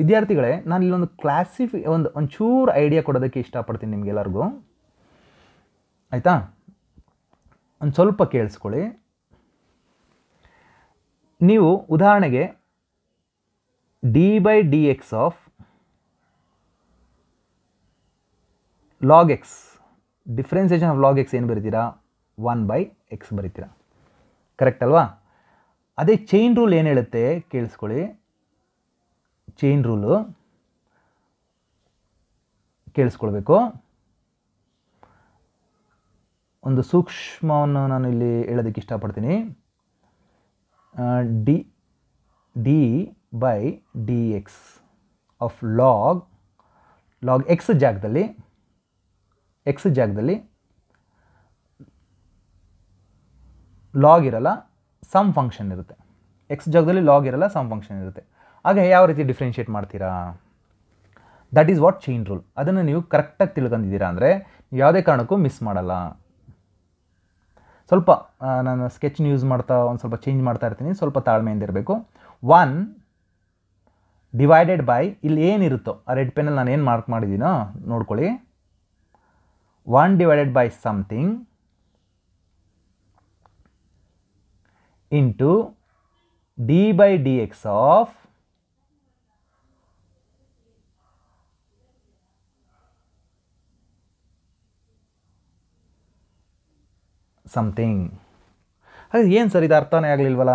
ವಿದ್ಯಾರ್ಥಿಗಳೇ ನಾನು ಇಲ್ಲೊಂದು ಕ್ಲಾಸಿಫಿ ಒಂದು ಒಂಚೂರು ಐಡಿಯಾ ಕೊಡೋದಕ್ಕೆ ಇಷ್ಟಪಡ್ತೀನಿ ನಿಮಗೆಲ್ಲರಿಗೂ ಆಯಿತಾ ಒಂದು ಸ್ವಲ್ಪ ಕೇಳಿಸ್ಕೊಳ್ಳಿ ನೀವು ಉದಾಹರಣೆಗೆ d by d x of log x differentiation of log x ಏನು ಬರೀತೀರಾ ಒನ್ ಬೈ ಎಕ್ಸ್ ಬರೀತೀರಾ ಕರೆಕ್ಟ್ ಅಲ್ವಾ ಅದೇ ಚೈನ್ ರೂಲ್ ಏನು ಹೇಳುತ್ತೆ ಕೇಳಿಸ್ಕೊಳ್ಳಿ ಚೈನ್ ರೂಲು ಕೇಳಿಸ್ಕೊಳ್ಬೇಕು ಒಂದು ಸೂಕ್ಷ್ಮವನ್ನು ನಾನು ಇಲ್ಲಿ ಹೇಳೋದಕ್ಕೆ ಇಷ್ಟಪಡ್ತೀನಿ d d by d x of log log x ಜಾಗದಲ್ಲಿ ಎಕ್ಸ್ ಜಾಗದಲ್ಲಿ ಲಾಗ್ ಇರಲ್ಲ ಸಮ್ ಫಂಕ್ಷನ್ ಇರುತ್ತೆ ಎಕ್ಸ್ ಜಾಗದಲ್ಲಿ ಲಾಗ್ ಇರಲ್ಲ ಸಮ್ ಫಂಕ್ಷನ್ ಇರುತ್ತೆ ಹಾಗೆ ಯಾವ ರೀತಿ ಡಿಫ್ರೆನ್ಷಿಯೇಟ್ ಮಾಡ್ತೀರಾ that is what chain rule ಅದನ್ನು ನೀವು ಕರೆಕ್ಟಾಗಿ ತಿಳ್ಕೊಂಡಿದ್ದೀರಾ ಅಂದರೆ ಯಾವುದೇ ಕಾರಣಕ್ಕೂ ಮಿಸ್ ಮಾಡಲ್ಲ ಸ್ವಲ್ಪ ನಾನು ಸ್ಕೆಚ್ನ ಯೂಸ್ ಮಾಡ್ತಾ ಒಂದು ಸ್ವಲ್ಪ ಚೇಂಜ್ ಮಾಡ್ತಾ ಇರ್ತೀನಿ ಸ್ವಲ್ಪ ತಾಳ್ಮೆಯಿಂದ ಇರಬೇಕು ಒನ್ ಡಿವೈಡೆಡ್ ಬೈ ಇಲ್ಲಿ ಏನಿರುತ್ತೋ ಆ ರೆಡ್ ಪೆನ್ನಲ್ಲಿ ನಾನು ಏನು ಮಾರ್ಕ್ ಮಾಡಿದ್ದೀನೋ ನೋಡ್ಕೊಳ್ಳಿ one divided by something into d by d x of something ಹಾಗೆ ಏನು ಸರ್ ಇದು ಅರ್ಥನೇ ಆಗಲಿಲ್ವಲ್ಲ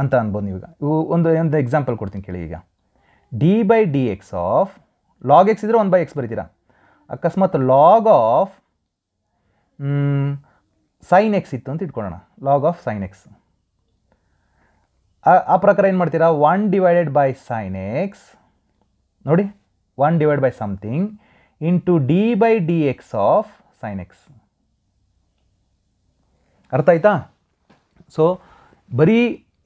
ಅಂತ ಅನ್ಬೋದು ನೀವೀಗ ಇವು ಒಂದು ಒಂದು ಎಕ್ಸಾಂಪಲ್ ಕೊಡ್ತೀನಿ ಕೇಳಿ ಈಗ d by d x of log x ಇದ್ರೆ ಒನ್ ಬೈ ಎಕ್ಸ್ ಬರೀತೀರಾ ಅಕಸ್ಮಾತ್ ಲಾಗ್ ಆಫ್ ಸೈನ್ ಎಕ್ಸ್ ಇತ್ತು ಅಂತ ಇಟ್ಕೊಳ್ಳೋಣ ಲಾಗ್ ಆಫ್ ಸೈನ್ ಎಕ್ಸ್ ಆ ಪ್ರಕಾರ ಏನು ಮಾಡ್ತೀರಾ one divided by sine x ನೋಡಿ one divide by something into d by d x of sine x ಅರ್ಥ ಆಯ್ತಾ ಸೊ ಬರೀ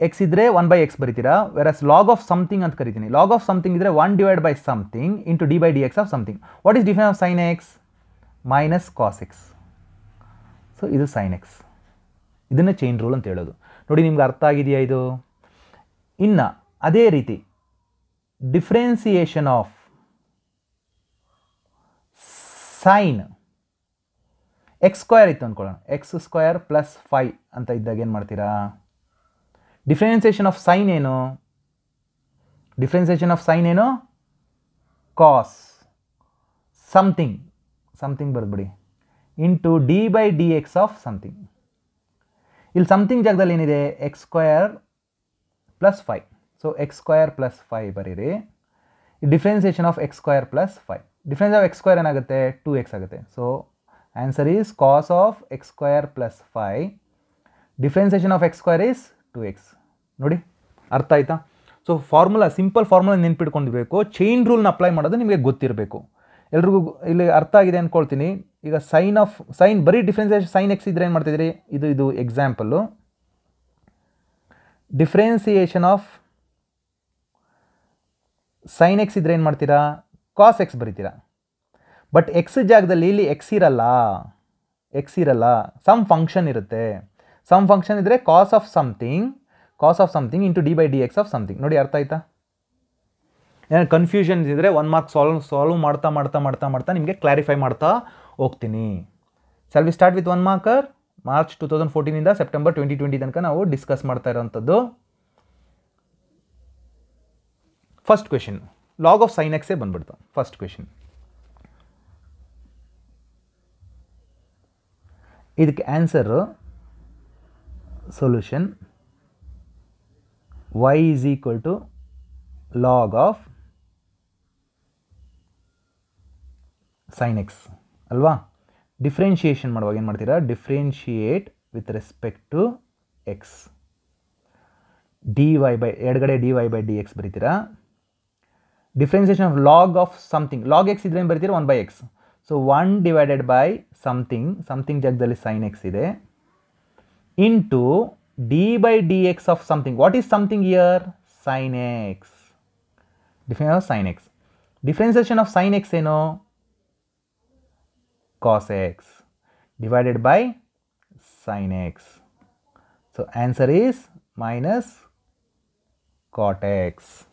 ಎಕ್ಸ್ ಇದ್ದರೆ ಒನ್ ಬೈ ಎಕ್ಸ್ ಬರಿತೀರಾ ವೆರಸ್ ಲಾಗ್ ಆಫ್ ಸಮಥಿಂಗ್ ಅಂತ ಕರಿತೀನಿ ಲಾಗ್ ಆಫ್ ಸಮಥಿಂಗ್ ಇದ್ದರೆ one divide by something into d by d x of something what is define of sine x minus cos x so ಇದು sine x ಇದನ್ನೇ chain rule ಅಂತ ಹೇಳೋದು ನೋಡಿ ನಿಮ್ಗೆ ಅರ್ಥ ಆಗಿದೆಯಾ ಇದು ಇನ್ನು ಅದೇ ರೀತಿ differentiation of sine x square ಇತ್ತು ಅಂದ್ಕೊಳ್ಳೋಣ ಎಕ್ಸ್ ಸ್ಕ್ವಯರ್ ಪ್ಲಸ್ ಫೈ ಅಂತ ಇದ್ದಾಗ ಏನು ಮಾಡ್ತೀರಾ ಡಿಫ್ರೆನ್ಸಿಯೇಷನ್ ಆಫ್ ಸೈನ್ ಏನು ಡಿಫ್ರೆನ್ಸಿಯೇಷನ್ ಆಫ್ ಸೈನ್ ಏನು ಕಾಸ್ ಸಮಥಿಂಗ್ ಸಮಥಿಂಗ್ ಬರೆದ್ಬಿಡಿ into d by d x of something ಇಲ್ಲಿ ಸಮಥಿಂಗ್ ಜಾಗದಲ್ಲಿ ಏನಿದೆ x square plus five so x square plus five ಬರೀರಿ differentiation of x square plus five difference of x square ಏನಾಗುತ್ತೆ two x ಆಗುತ್ತೆ so answer is cos of x plus five 5. Of x square is two x ನೋಡಿ ಅರ್ಥ ಆಯಿತಾ so formula simple formula ನೆನ್ಪಿಟ್ಕೊಂಡಿರಬೇಕು chain ರೂಲ್ನ apply ಮಾಡೋದು ನಿಮಗೆ ಗೊತ್ತಿರಬೇಕು ಎಲ್ರಿಗೂ ಇಲ್ಲಿ ಅರ್ಥ ಆಗಿದೆ ಅಂದ್ಕೊಳ್ತೀನಿ ಈಗ ಸೈನ್ ಆಫ್ ಸೈನ್ ಬರೀ ಡಿಫ್ರೆನ್ಸಿಯೇಷನ್ ಸೈನ್ ಎಕ್ಸ್ ಇದ್ರೆ ಏನು ಮಾಡ್ತಿದ್ರಿ ಇದು ಇದು example differentiation of sine x ಇದ್ರೆ ಏನು ಮಾಡ್ತೀರಾ ಕಾಸ್ ಎಕ್ಸ್ ಬರೀತೀರಾ ಬಟ್ ಎಕ್ಸ್ ಜಾಗದಲ್ಲಿ ಇಲ್ಲಿ ಎಕ್ಸ್ ಇರಲ್ಲ ಎಕ್ಸ್ ಇರಲ್ಲ ಸಮ್ ಫಂಕ್ಷನ್ ಇರುತ್ತೆ ಸಮ್ ಫಂಕ್ಷನ್ ಇದ್ದರೆ cos of something cos of something into d by d x of something ನೋಡಿ ಅರ್ಥ ಆಯ್ತಾ ಏನಾದ್ರು ಕನ್ಫ್ಯೂಷನ್ಸ್ ಇದ್ದರೆ ಒನ್ ಮಾರ್ಕ್ ಸಾಲ್ವ್ ಸಾಲ್ವ್ ಮಾಡ್ತಾ ಮಾಡ್ತಾ ಮಾಡ್ತಾ ಮಾಡ್ತಾ ನಿಮಗೆ ಕ್ಲಾರಿಫೈ ಮಾಡ್ತಾ ಹೋಗ್ತೀನಿ we start with one marker March two thousand ಫೋರ್ಟೀನಿಂದ ಸೆಪ್ಟೆಂಬರ್ ಟ್ವೆಂಟಿ ಟ್ವೆಂಟಿ ತನಕ ನಾವು ಡಿಸ್ಕಸ್ ಮಾಡ್ತಾ ಇರೋಂಥದ್ದು first question log of sine ಎಕ್ಸೇ ಬಂದ್ಬಿಡ್ತು ಫಸ್ಟ್ ಕ್ವೆಶನ್ ಇದಕ್ಕೆ answer solution y is equal to log of sine x ಅಲ್ವಾ ಡಿಫ್ರೆನ್ಷಿಯೇಷನ್ ಮಾಡುವಾಗ ಏನು ಮಾಡ್ತೀರಾ differentiate with respect to x d y by ಎಡಗಡೆ d y by d x ಬರೀತೀರಾ differentiation of log of something log x ಇದ್ರೇನು ಬರೀತೀರಾ one by x So 1 divided by something, something jagdali sine x ide into d by dx of something. What is something here? Sine x. Difference of sin x. Differentiation of sine x you know? cos x divided by sine x. So answer is minus cot x.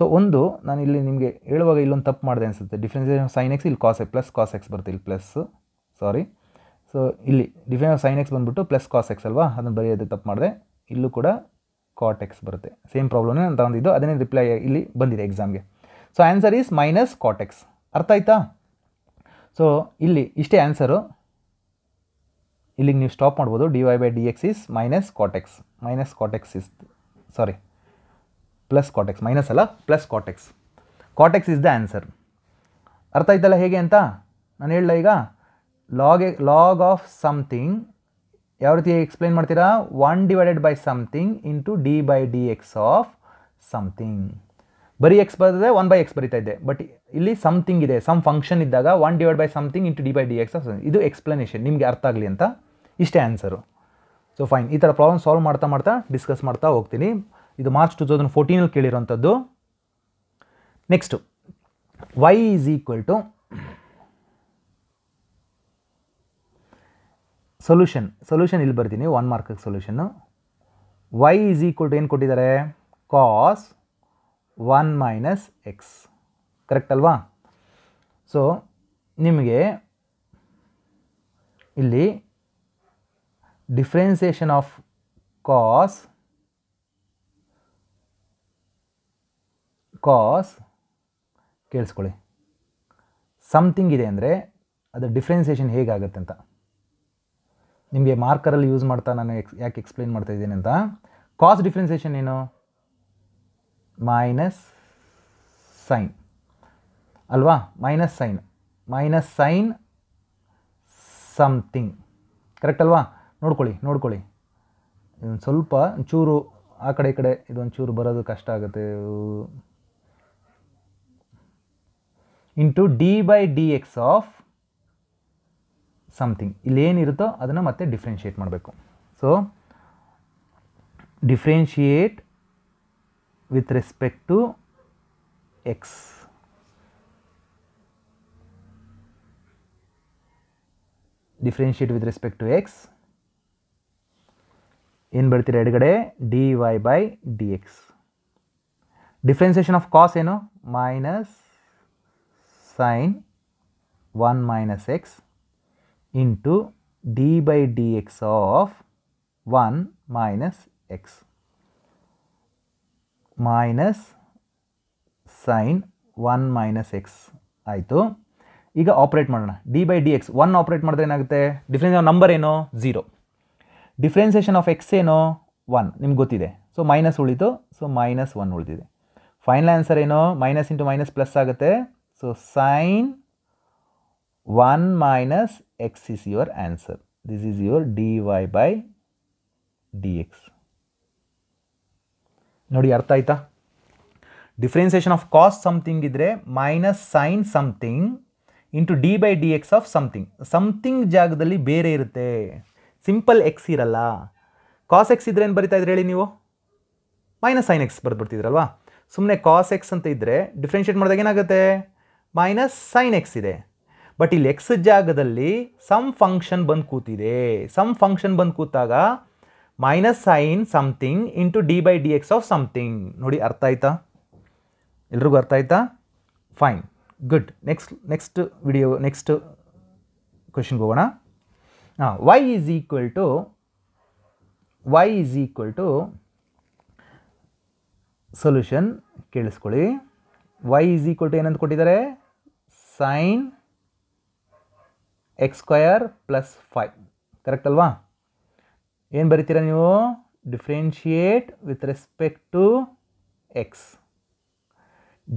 So ಒಂದು ನಾನು ಇಲ್ಲಿ ನಿಮಗೆ ಹೇಳುವಾಗ ಇಲ್ಲೊಂದು ತಪ್ಪು ಮಾಡಿದೆ ಅನಿಸುತ್ತೆ differentiation sine x ಇಲ್ಲಿ cos a plus cos x ಬರುತ್ತೆ ಇಲ್ಲಿ ಪ್ಲಸ್ ಸಾರಿ ಸೊ ಇಲ್ಲಿ ಡಿಫ್ರೆನ್ಸ್ ಸೈನ್ ಎಕ್ಸ್ ಬಂದುಬಿಟ್ಟು ಪ್ಲಸ್ ಕಾಸ್ ಎಕ್ಸ್ ಅಲ್ವಾ ಅದನ್ನು ಬರೆಯೋದು ತಪ್ಪು ಮಾಡಿದೆ ಇಲ್ಲೂ ಕೂಡ ಕಾಟ್ ಎಕ್ಸ್ ಬರುತ್ತೆ ಸೇಮ್ ಪ್ರಾಬ್ಲಮ್ನೇ ನಾನು ತಗೊಂಡಿದ್ದು ಅದನ್ನೇ ರಿಪ್ಲೈ ಇಲ್ಲಿ ಬಂದಿದೆ ಎಕ್ಸಾಮ್ಗೆ so answer is minus cot x ಅರ್ಥ ಆಯ್ತಾ ಸೊ ಇಲ್ಲಿ ಇಷ್ಟೇ ಆನ್ಸರು ಇಲ್ಲಿಗೆ ನೀವು ಸ್ಟಾಪ್ ಮಾಡ್ಬೋದು d y by d x is minus cot x minus cot x is sorry plus cot x minus ಅಲ್ಲ plus cot x cot x is the answer ಅರ್ಥ ಆಯ್ತಲ್ಲ ಹೇಗೆ ಅಂತ ನಾನು ಹೇಳಲ್ಲ ಈಗ ಲಾಗ್ ಲಾಗ್ ಆಫ್ ಸಮಥಿಂಗ್ ಯಾವ ರೀತಿ ಎಕ್ಸ್ಪ್ಲೇನ್ ಮಾಡ್ತೀರಾ one divided by something into d by d x of something ಬರೀ ಎಕ್ಸ್ ಬರ್ತದೆ ಒನ್ ಬೈ ಎಕ್ಸ್ ಬರಿತಾ ಇದ್ದೆ ಬಟ್ ಇಲ್ಲಿ ಸಮಥಿಂಗ್ ಇದೆ ಸಮ್ ಫಂಕ್ಷನ್ ಇದ್ದಾಗ one divide by something into d by d x of ಇದು ಎಕ್ಸ್ಪ್ಲನೇಷನ್ ನಿಮಗೆ ಅರ್ಥ ಆಗಲಿ ಅಂತ ಇಷ್ಟೇ ಆನ್ಸರು ಸೊ ಫೈನ್ ಈ ಥರ ಪ್ರಾಬ್ಲಮ್ ಸಾಲ್ವ್ ಮಾಡ್ತಾ ಮಾಡ್ತಾ ಡಿಸ್ಕಸ್ ಮಾಡ್ತಾ ಹೋಗ್ತೀನಿ ಇದು ಮಾರ್ಚ್ ಟು ತೌಸಂಡ್ ಫೋರ್ಟೀನಲ್ಲಿ ಕೇಳಿರೋಂಥದ್ದು next y is equal to solution solution ಇಲ್ಲಿ ಬರ್ತೀನಿ ಒನ್ ಮಾರ್ಕಿಗೆ ಸೊಲ್ಯೂಷನ್ನು ವೈ ಈಸ್ ಈಕ್ವಲ್ ಟು ಏನು ಕೊಟ್ಟಿದ್ದಾರೆ cos one minus x correct ಅಲ್ವಾ ಸೊ ನಿಮಗೆ ಇಲ್ಲಿ ಡಿಫ್ರೆನ್ಸಿಯೇಷನ್ ಆಫ್ ಕಾಸ್ ಕಾಸ್ ಕೇಳಿಸ್ಕೊಳ್ಳಿ ಸಮ್ಥಿಂಗ್ ಇದೆ ಅಂದರೆ ಅದು ಡಿಫ್ರೆನ್ಸಿಯೇಷನ್ ಹೇಗಾಗುತ್ತೆ ಅಂತ ನಿಮಗೆ ಮಾರ್ಕರಲ್ಲಿ ಯೂಸ್ ಮಾಡ್ತಾ ನಾನು ಎಕ್ಸ್ ಯಾಕೆ ಎಕ್ಸ್ಪ್ಲೈನ್ ಮಾಡ್ತಾ ಇದ್ದೀನಿ ಅಂತ ಕಾಸ್ ಡಿಫ್ರೆನ್ಸಿಯೇಷನ್ ಏನು ಮೈನಸ್ ಸೈನ್ ಅಲ್ವಾ minus sine minus sine something correct ಅಲ್ವಾ ನೋಡ್ಕೊಳ್ಳಿ ನೋಡ್ಕೊಳ್ಳಿ ಇದೊಂದು ಸ್ವಲ್ಪ ಚೂರು ಆ ಕಡೆ ಈ ಕಡೆ ಇದೊಂದು ಚೂರು ಬರೋದು ಕಷ್ಟ ಆಗುತ್ತೆ into d by d x of something ಇಲ್ಲಿ ಏನಿರುತ್ತೋ ಅದನ್ನು ಮತ್ತೆ ಡಿಫ್ರೆನ್ಷಿಯೇಟ್ ಮಾಡಬೇಕು so differentiate with respect to x differentiate with respect to x ಏನು ಬರ್ತೀರ ಎಡಗಡೆ d y by d x differentiation of cos ಏನು minus one 1 minus x into d by dx of 1 minus x minus sine one minus x ಆಯಿತು ಈಗ operate ಮಾಡೋಣ d by d x one operate ಮಾಡಿದ್ರೆ ಏನಾಗುತ್ತೆ difference of number ಏನು zero differentiation of x ಏನು one ನಿಮ್ಗೆ ಗೊತ್ತಿದೆ so minus ಉಳಿತು ಸೊ ಮೈನಸ್ ಒನ್ ಉಳಿದಿದೆ ಫೈನಲ್ ಆನ್ಸರ್ ಏನು ಮೈನಸ್ ಇಂಟು ಮೈನಸ್ ಪ್ಲಸ್ ಆಗುತ್ತೆ So, sine 1 minus x is your answer. This is your dy by dx. ನೋಡಿ ಅರ್ಥ ಆಯ್ತಾ ಡಿಫ್ರೆನ್ಸಿಯೇಷನ್ ಆಫ್ ಕಾಸ್ಟ್ ಸಮಥಿಂಗ್ ಇದ್ದರೆ minus sine something into d by d x of something something ಜಾಗದಲ್ಲಿ ಬೇರೆ ಇರುತ್ತೆ simple X ಇರಲ್ಲ cos x ಇದ್ರೆ ಏನು ಬರಿತಾ ಇದ್ರೆ ಹೇಳಿ ನೀವು ಮೈನಸ್ ಸೈನ್ ಎಕ್ಸ್ ಬರ್ಬಿಡ್ತಿದ್ರಲ್ವಾ ಸುಮ್ಮನೆ ಕಾಸ್ ಎಕ್ಸ್ ಅಂತ ಇದ್ದರೆ ಡಿಫ್ರೆನ್ಷಿಯೇಟ್ ಮಾಡಿದಾಗ ಏನಾಗುತ್ತೆ ಮೈನಸ್ ಸೈನ್ ಎಕ್ಸ್ ಇದೆ ಬಟ್ ಇಲ್ಲಿ ಎಕ್ಸ್ ಜಾಗದಲ್ಲಿ ಸಮ್ ಫಂಕ್ಷನ್ ಬಂದು ಕೂತಿದೆ ಸಮ್ ಫಂಕ್ಷನ್ ಬಂದು ಕೂತಾಗ minus sine something into d by d x of something ನೋಡಿ ಅರ್ಥ ಆಯ್ತಾ ಎಲ್ರಿಗೂ ಅರ್ಥ ಆಯ್ತಾ fine good next next video next ಕ್ವೆಶನ್ಗೆ ಹೋಗೋಣ ಹಾಂ y is equal to y is equal to solution ಕೇಳಿಸ್ಕೊಳ್ಳಿ ವೈ ಈಸ್ ಈಕ್ವಲ್ ಟು ಏನಂತ ಕೊಟ್ಟಿದ್ದಾರೆ sine x square plus five correct ಅಲ್ವಾ ಏನು ಬರೀತೀರ ನೀವು differentiate with respect to x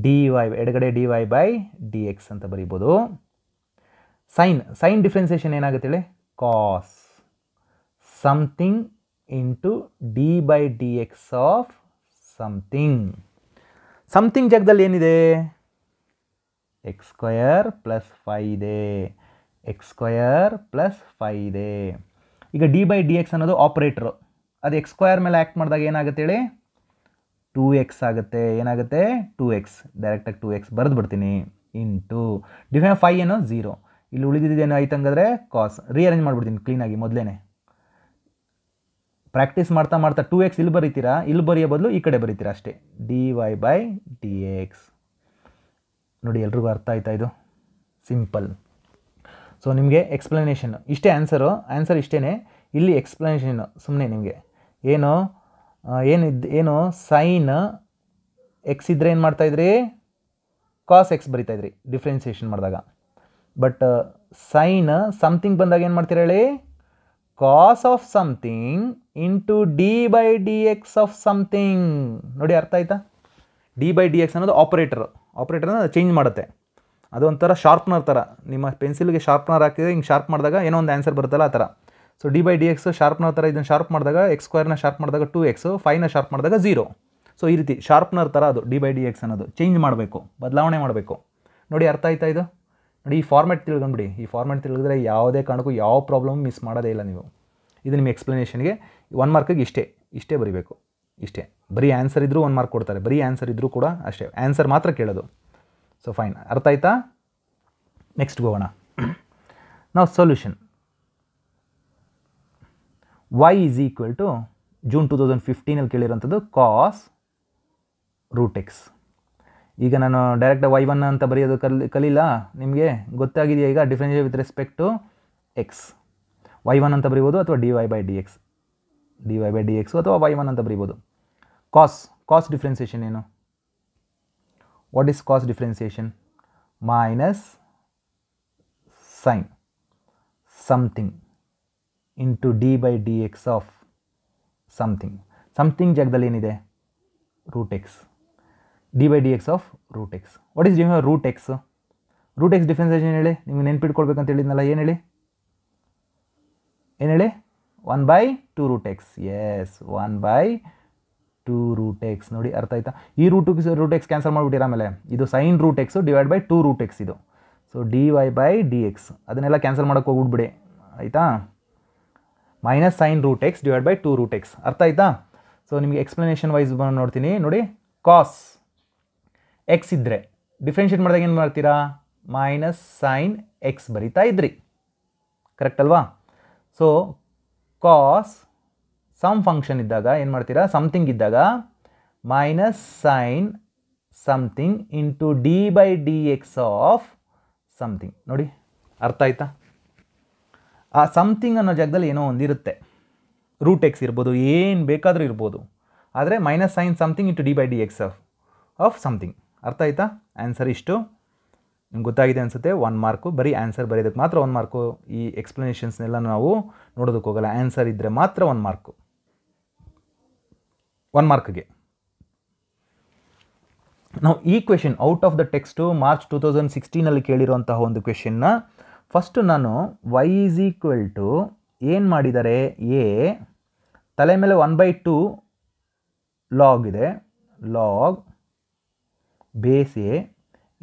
d y ಎಡಗಡೆ d y by d x ಅಂತ ಬರಿಬೋದು sine sine differentiation ಏನಾಗುತ್ತೆ ಹೇಳಿ cos something into d by d x of something something ಜಾಗದಲ್ಲಿ ಏನಿದೆ ಎಕ್ಸ್ ಸ್ಕ್ವಯರ್ ಪ್ಲಸ್ ಫೈ ಇದೆ ಎಕ್ಸ್ ಸ್ಕ್ವಯರ್ ಪ್ಲಸ್ ಫೈ ಇದೆ ಈಗ ಡಿ ಬೈ ಡಿ ಎಕ್ಸ್ ಅನ್ನೋದು ಆಪ್ರೇಟ್ರು ಅದು ಎಕ್ಸ್ ಸ್ಕ್ವಯರ್ ಮೇಲೆ ಆ್ಯಕ್ಟ್ ಮಾಡಿದಾಗ ಏನಾಗುತ್ತೆ ಹೇಳಿ ಟೂ ಎಕ್ಸ್ ಆಗುತ್ತೆ ಏನಾಗುತ್ತೆ ಟೂ ಎಕ್ಸ್ ಡೈರೆಕ್ಟಾಗಿ ಟೂ ಎಕ್ಸ್ ಬರೆದು ಬಿಡ್ತೀನಿ ಇಂಟು ಡಿಫೈನ್ ಫೈ ಏನೋ ಝೀರೋ ಇಲ್ಲಿ ಉಳಿದಿದ್ದೇನೋ ಆಯ್ತು ಹಂಗಾದ್ರೆ ಕಾಸ್ ರಿಅರೇಂಜ್ ಮಾಡಿಬಿಡ್ತೀನಿ ಕ್ಲೀನಾಗಿ ಮೊದಲೇ ಪ್ರಾಕ್ಟೀಸ್ ಮಾಡ್ತಾ ಮಾಡ್ತಾ ಟೂ ಎಕ್ಸ್ ಇಲ್ಲಿ ಬರೀತೀರಾ ಇಲ್ಲಿ ಬರೆಯೋ ಬದಲು ಈ ಕಡೆ ಬರೀತೀರಾ ಅಷ್ಟೇ d y by d x ನೋಡಿ ಎಲ್ರಿಗೂ ಅರ್ಥ ಆಯ್ತಾ ಇದು ಸಿಂಪಲ್ ಸೊ ನಿಮಗೆ ಎಕ್ಸ್ಪ್ಲನೇಷನ್ ಇಷ್ಟೇ ಆನ್ಸರು ಆನ್ಸರ್ ಇಷ್ಟೇ ಇಲ್ಲಿ ಎಕ್ಸ್ಪ್ಲನೇಷನ್ ಸುಮ್ಮನೆ ನಿಮಗೆ ಏನು ಏನಿದ್ದು ಏನು ಸೈನ್ ಎಕ್ಸ್ ಇದ್ದರೆ ಏನು ಮಾಡ್ತಾಯಿದ್ರಿ ಕಾಸ್ ಎಕ್ಸ್ ಬರಿತಾಯಿದ್ರಿ ಡಿಫ್ರೆನ್ಸಿಯೇಷನ್ ಮಾಡಿದಾಗ ಬಟ್ ಸೈನ್ ಸಮ್ಥಿಂಗ್ ಬಂದಾಗ ಏನು ಮಾಡ್ತೀರ ಹೇಳಿ cos of something into d by d x of something ನೋಡಿ ಅರ್ಥ ಆಯ್ತಾ ಡಿ ಬೈ ಡಿ ಎಕ್ಸ್ ಅನ್ನೋದು ಆಪರೇಟರು ಆಪ್ರೇಟರ್ನ ಚೇಂಜ್ ಮಾಡುತ್ತೆ ಅದೊಂಥರ ಶಾರ್ಪ್ನರ್ ಥರ ನಿಮ್ಮ ಪೆನ್ಸಿಲ್ಗೆ ಶಾರ್ಪ್ನರ್ ಹಾಕಿದ್ರೆ ಹಿಂಗೆ ಶಾರ್ಪ್ ಮಾಡಿದಾಗ ಏನೋ ಒಂದು ಆನ್ಸರ್ ಬರುತ್ತಲ್ಲ ಆ ಥರ so d by d x sharpener ಥರ ಇದನ್ನು ಶಾರ್ಪ್ ಮಾಡಿದಾಗ ಎಕ್ಸ್ ಸ್ಕ್ವೇರ್ನ ಶಾರ್ಪ್ ಮಾಡಿದಾಗ ಟು ಎಕ್ಸು ಫೈವ್ನ ಶಾರ್ಪ್ ಮಾಡಿದಾಗ ಝೀರೋ ಸೊ ಈ ರೀತಿ ಶಾರ್ಪ್ನರ್ ಥರ ಅದು ಡಿ ಬೈ ಡಿ ಎಕ್ಸ್ ಅನ್ನೋದು ಚೇಂಜ್ ಮಾಡಬೇಕು ಬದಲಾವಣೆ ಮಾಡಬೇಕು ನೋಡಿ ಅರ್ಥ ಆಯ್ತಾ ಇದು ನೋಡಿ ಈ ಫಾರ್ಮ್ಯಾಟ್ ತಿಳ್ಕೊಂಡ್ಬಿಡಿ ಈ ಫಾರ್ಮ್ಯಾಟ್ ತಿಳಿದ್ರೆ ಯಾವುದೇ ಕಾರಣಕ್ಕೂ ಯಾವ ಪ್ರಾಬ್ಲಮ್ ಮಿಸ್ ಮಾಡೋದೇ ಇಲ್ಲ ನೀವು ಇದು ನಿಮ್ಮ ಎಕ್ಸ್ಪ್ಲನೇಷನ್ಗೆ ಒನ್ ಮಾರ್ಕಿಗೆ ಇಷ್ಟೇ ಇಷ್ಟೇ ಬರೀಬೇಕು ಇಷ್ಟೇ ಬರೀ ಆನ್ಸರ್ ಇದ್ದರೂ ಒಂದು ಮಾರ್ಕ್ ಕೊಡ್ತಾರೆ ಬರೀ ಆನ್ಸರ್ ಇದ್ದರೂ ಕೂಡ ಅಷ್ಟೇ ಆನ್ಸರ್ ಮಾತ್ರ ಕೇಳೋದು ಸೊ ಫೈನ್ ಅರ್ಥ ಆಯ್ತಾ ನೆಕ್ಸ್ಟ್ ಹೋಗೋಣ ನಾವು solution y is equal to June two thousand ಫಿಫ್ಟೀನಲ್ಲಿ ಕೇಳಿರೋಂಥದ್ದು ಕಾಸ್ ಎಕ್ಸ್ ಈಗ ನಾನು ಡೈರೆಕ್ಟ್ ವೈ ಒನ್ ಅಂತ ಬರೆಯೋದು ಕಲಿ ಕಲಿಲ್ಲ ನಿಮಗೆ ಗೊತ್ತಾಗಿದೆಯಾ ಈಗ difference with respect to x y one ಅಂತ ಬರಿಬೋದು ಅಥವಾ d y by d x d y by d x ಅಥವಾ ವೈ ಒನ್ ಅಂತ ಬರಿಬೋದು cos cos differentiation you know what is cos differentiation minus sin something into d by dx of something something jagdali enide root x d by dx of root x what is given root x root x differentiation enile ninge nenpi idkolbeku antu helidnalla en heli en heli 1 by 2 root x yes 1 by two root x ನೋಡಿ ಅರ್ಥ ಆಯ್ತಾ ಈ root x root x cancel ಮಾಡಿಬಿಟ್ಟಿರ ಆಮೇಲೆ ಇದು sine root x divide by two root x ಇದು so d y by d x ಅದನ್ನೆಲ್ಲ cancel ಮಾಡೋಕೆ ಹೋಗ್ಬಿಡ್ಬಿಡಿ ಆಯಿತಾ minus sine root x divide by two root x ಅರ್ಥ ಆಯ್ತಾ ಸೊ ನಿಮಗೆ ಎಕ್ಸ್ಪ್ಲನೇಷನ್ ವೈಸ್ ನೋಡ್ತೀನಿ ನೋಡಿ ಕಾಸ್ ಎಕ್ಸ್ ಇದ್ದರೆ ಡಿಫ್ರೆನ್ಷಿಯೇಟ್ ಮಾಡಿದಾಗ ಏನು ಮಾಡ್ತೀರಾ ಮೈನಸ್ ಸೈನ್ ಎಕ್ಸ್ ಬರಿತಾ ಇದ್ರಿ ಕರೆಕ್ಟ್ ಅಲ್ವಾ ಸೊ ಕಾಸ್ ಸಮ್ ಫಂಕ್ಷನ್ ಇದ್ದಾಗ ಏನು ಮಾಡ್ತೀರಾ ಸಮ್ಥಿಂಗ್ ಇದ್ದಾಗ minus sine something into d by d x of something ನೋಡಿ ಅರ್ಥ ಆಯ್ತಾ ಆ ಸಮ್ಥಿಂಗ್ ಅನ್ನೋ ಜಾಗದಲ್ಲಿ ಏನೋ ಒಂದಿರುತ್ತೆ ರೂಟ್ ಎಕ್ಸ್ ಇರ್ಬೋದು ಏನು ಬೇಕಾದರೂ ಇರ್ಬೋದು ಆದರೆ minus sine something into d by d x of of something ಅರ್ಥ ಆಯ್ತಾ ಆನ್ಸರ್ ಇಷ್ಟು ನಿಮ್ಗೆ ಗೊತ್ತಾಗಿದೆ ಅನಿಸುತ್ತೆ ಒನ್ ಮಾರ್ಕು ಬರೀ ಆನ್ಸರ್ ಬರೆಯೋದಕ್ಕೆ ಮಾತ್ರ ಒನ್ ಮಾರ್ಕು ಈ ಎಕ್ಸ್ಪ್ಲನೇಷನ್ಸ್ನೆಲ್ಲ ನಾವು ನೋಡೋದಕ್ಕೆ ಹೋಗಲ್ಲ ಆನ್ಸರ್ ಇದ್ದರೆ ಮಾತ್ರ ಒನ್ ಮಾರ್ಕು ಒನ್ ಮಾರ್ಕ್ಗೆ ನಾವು ಈ question out of the text March two thousand ಸಿಕ್ಸ್ಟೀನಲ್ಲಿ ಕೇಳಿರುವಂತಹ ಒಂದು ಕ್ವೆಶನ್ನ ಫಸ್ಟು ನಾನು ವೈ ಈಸ್ ಈಕ್ವಲ್ ಟು ಏನು ಮಾಡಿದರೆ ಎ ತಲೆ ಮೇಲೆ ಒನ್ ಬೈ ಟು ಲಾಗ್ ಇದೆ ಲಾಗ್ ಬೇಸ್ ಎ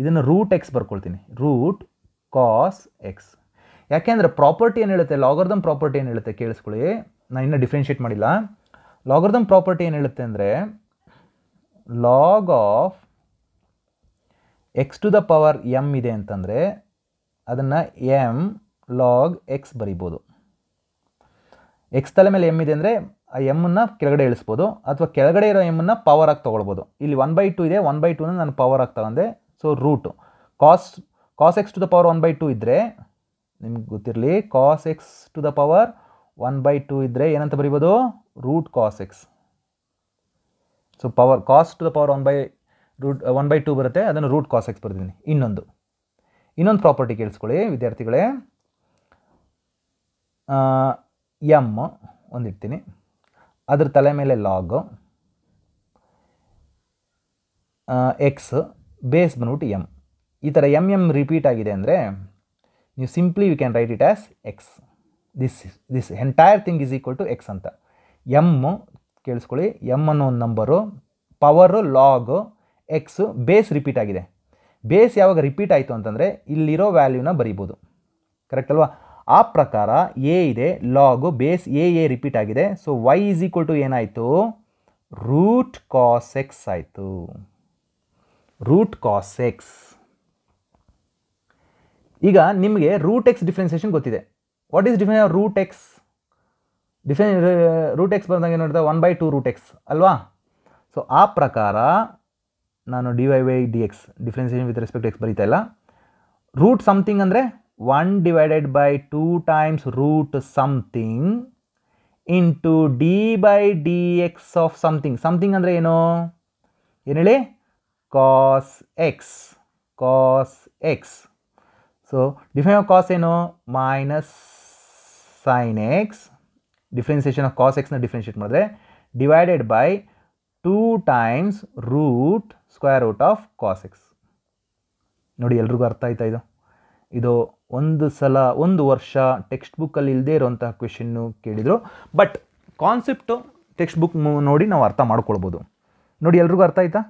ಇದನ್ನು ರೂಟ್ ಎಕ್ಸ್ ಬರ್ಕೊಳ್ತೀನಿ ರೂಟ್ ಕಾಸ್ ಎಕ್ಸ್ ಯಾಕೆಂದರೆ ಪ್ರಾಪರ್ಟಿ ಏನು ಹೇಳುತ್ತೆ ಲಾಗರ್ದಮ್ ಪ್ರಾಪರ್ಟಿ ಏನು ಹೇಳುತ್ತೆ ಕೇಳಿಸ್ಕೊಳ್ಳಿ ನಾನು ಇನ್ನೂ ಡಿಫ್ರೆನ್ಷಿಯೇಟ್ ಮಾಡಿಲ್ಲ ಲಾಗರ್ದಮ್ ಪ್ರಾಪರ್ಟಿ ಏನು ಹೇಳುತ್ತೆ ಅಂದರೆ log of x to the power m ಇದೆ ಅಂತಂದರೆ ಅದನ್ನು ಎಮ್ ಲಾಗ್ ಎಕ್ಸ್ ಬರಿಬೋದು ಎಕ್ಸ್ ತಲೆ ಮೇಲೆ ಎಮ್ ಇದೆ ಅಂದರೆ ಆ ಎಮ್ಮನ್ನು ಕೆಳಗಡೆ ಇಳಿಸ್ಬೋದು ಅಥವಾ ಕೆಳಗಡೆ ಇರೋ ಎಮ್ಮನ್ನು ಪವರ್ ಆಗಿ ತೊಗೊಳ್ಬೋದು ಇಲ್ಲಿ ಒನ್ ಬೈ ಟು ಇದೆ ಒನ್ ಬೈ ಟೂನ ನಾನು ಪವರ್ ಆಗಿ ತಗೊಂಡೆ so root cos cos x to the power one by two ಇದ್ದರೆ ನಿಮ್ಗೆ ಗೊತ್ತಿರಲಿ cos x to the power one by two ಇದ್ದರೆ ಏನಂತ ಬರಿಬೋದು root cos x so power cos to the power one by root one by two ಬರುತ್ತೆ ಅದನ್ನು root cos X ಬರ್ತೀನಿ ಇನ್ನೊಂದು ಇನ್ನೊಂದು ಪ್ರಾಪರ್ಟಿ ಕೇಳಿಸ್ಕೊಳ್ಳಿ ವಿದ್ಯಾರ್ಥಿಗಳೇ ಎಮ್ ಒಂದಿಡ್ತೀನಿ ಅದ್ರ ತಲೆ ಮೇಲೆ ಲಾಗ್ ಎಕ್ಸ್ ಬೇಸ್ ಬಂದ್ಬಿಟ್ಟು ಎಮ್ ಈ ಥರ ಎಮ್ ಎಮ್ ರಿಪೀಟ್ ಆಗಿದೆ ಅಂದರೆ ನೀವು simply you can write it as x this this entire thing is equal to x ಅಂತ ಎಮ್ಮು ಕೇಳಿಸ್ಕೊಳ್ಳಿ ಎಮ್ ಅನ್ನೋ ಒಂದು number power log x base repeat ಆಗಿದೆ ಬೇಸ್ ಯಾವಾಗ ರಿಪೀಟ್ ಆಯಿತು ಅಂತಂದರೆ ಇಲ್ಲಿರೋ ವ್ಯಾಲ್ಯೂನ ಬರೀಬೋದು ಕರೆಕ್ಟ್ ಅಲ್ವಾ ಆ ಪ್ರಕಾರ ಎ ಇದೆ ಲಾಗು ಬೇಸ್ ಎ ಎ ರಿಪೀಟ್ ಆಗಿದೆ so y is equal to ಏನಾಯಿತು ರೂಟ್ ಕಾಸ್ ಎಕ್ಸ್ ಆಯಿತು ರೂಟ್ ಕಾಸ್ ಎಕ್ಸ್ ಈಗ ನಿಮಗೆ ರೂಟ್ ಎಕ್ಸ್ ಡಿಫ್ರೆನ್ಸಿಯೇಷನ್ ಗೊತ್ತಿದೆ वाट इस डिफेन रूट एक्स डिफेन रूट एक्स बंदा one by two root x Alva सो आ प्रकार नानु डि वै D x डिफ्रेनियेशन with respect x बरता रूट समथिंग अरे one divided by two times root something into D by D x of something something अरे ऐनो ऐन cos x cos x so डिफेन cos ऐनो minus sine x differentiation of cos ಎಕ್ಸ್ನ differentiate ಮಾಡಿದ್ರೆ divided by two times root square root of cos x ನೋಡಿ ಎಲ್ರಿಗೂ ಅರ್ಥ ಆಯ್ತಾ ಇದು ಇದು ಒಂದು ಸಲ ಒಂದು ವರ್ಷ ಟೆಕ್ಸ್ಟ್ ಬುಕ್ಕಲ್ಲಿ ಇಲ್ಲದೆ ಇರುವಂತಹ ಕ್ವೆಶನ್ನು ಕೇಳಿದರು ಬಟ್ ಕಾನ್ಸೆಪ್ಟು ಟೆಕ್ಸ್ಟ್ ಬುಕ್ ನೋಡಿ ನಾವು ಅರ್ಥ ಮಾಡ್ಕೊಳ್ಬೋದು ನೋಡಿ ಎಲ್ರಿಗೂ ಅರ್ಥ ಆಯ್ತಾ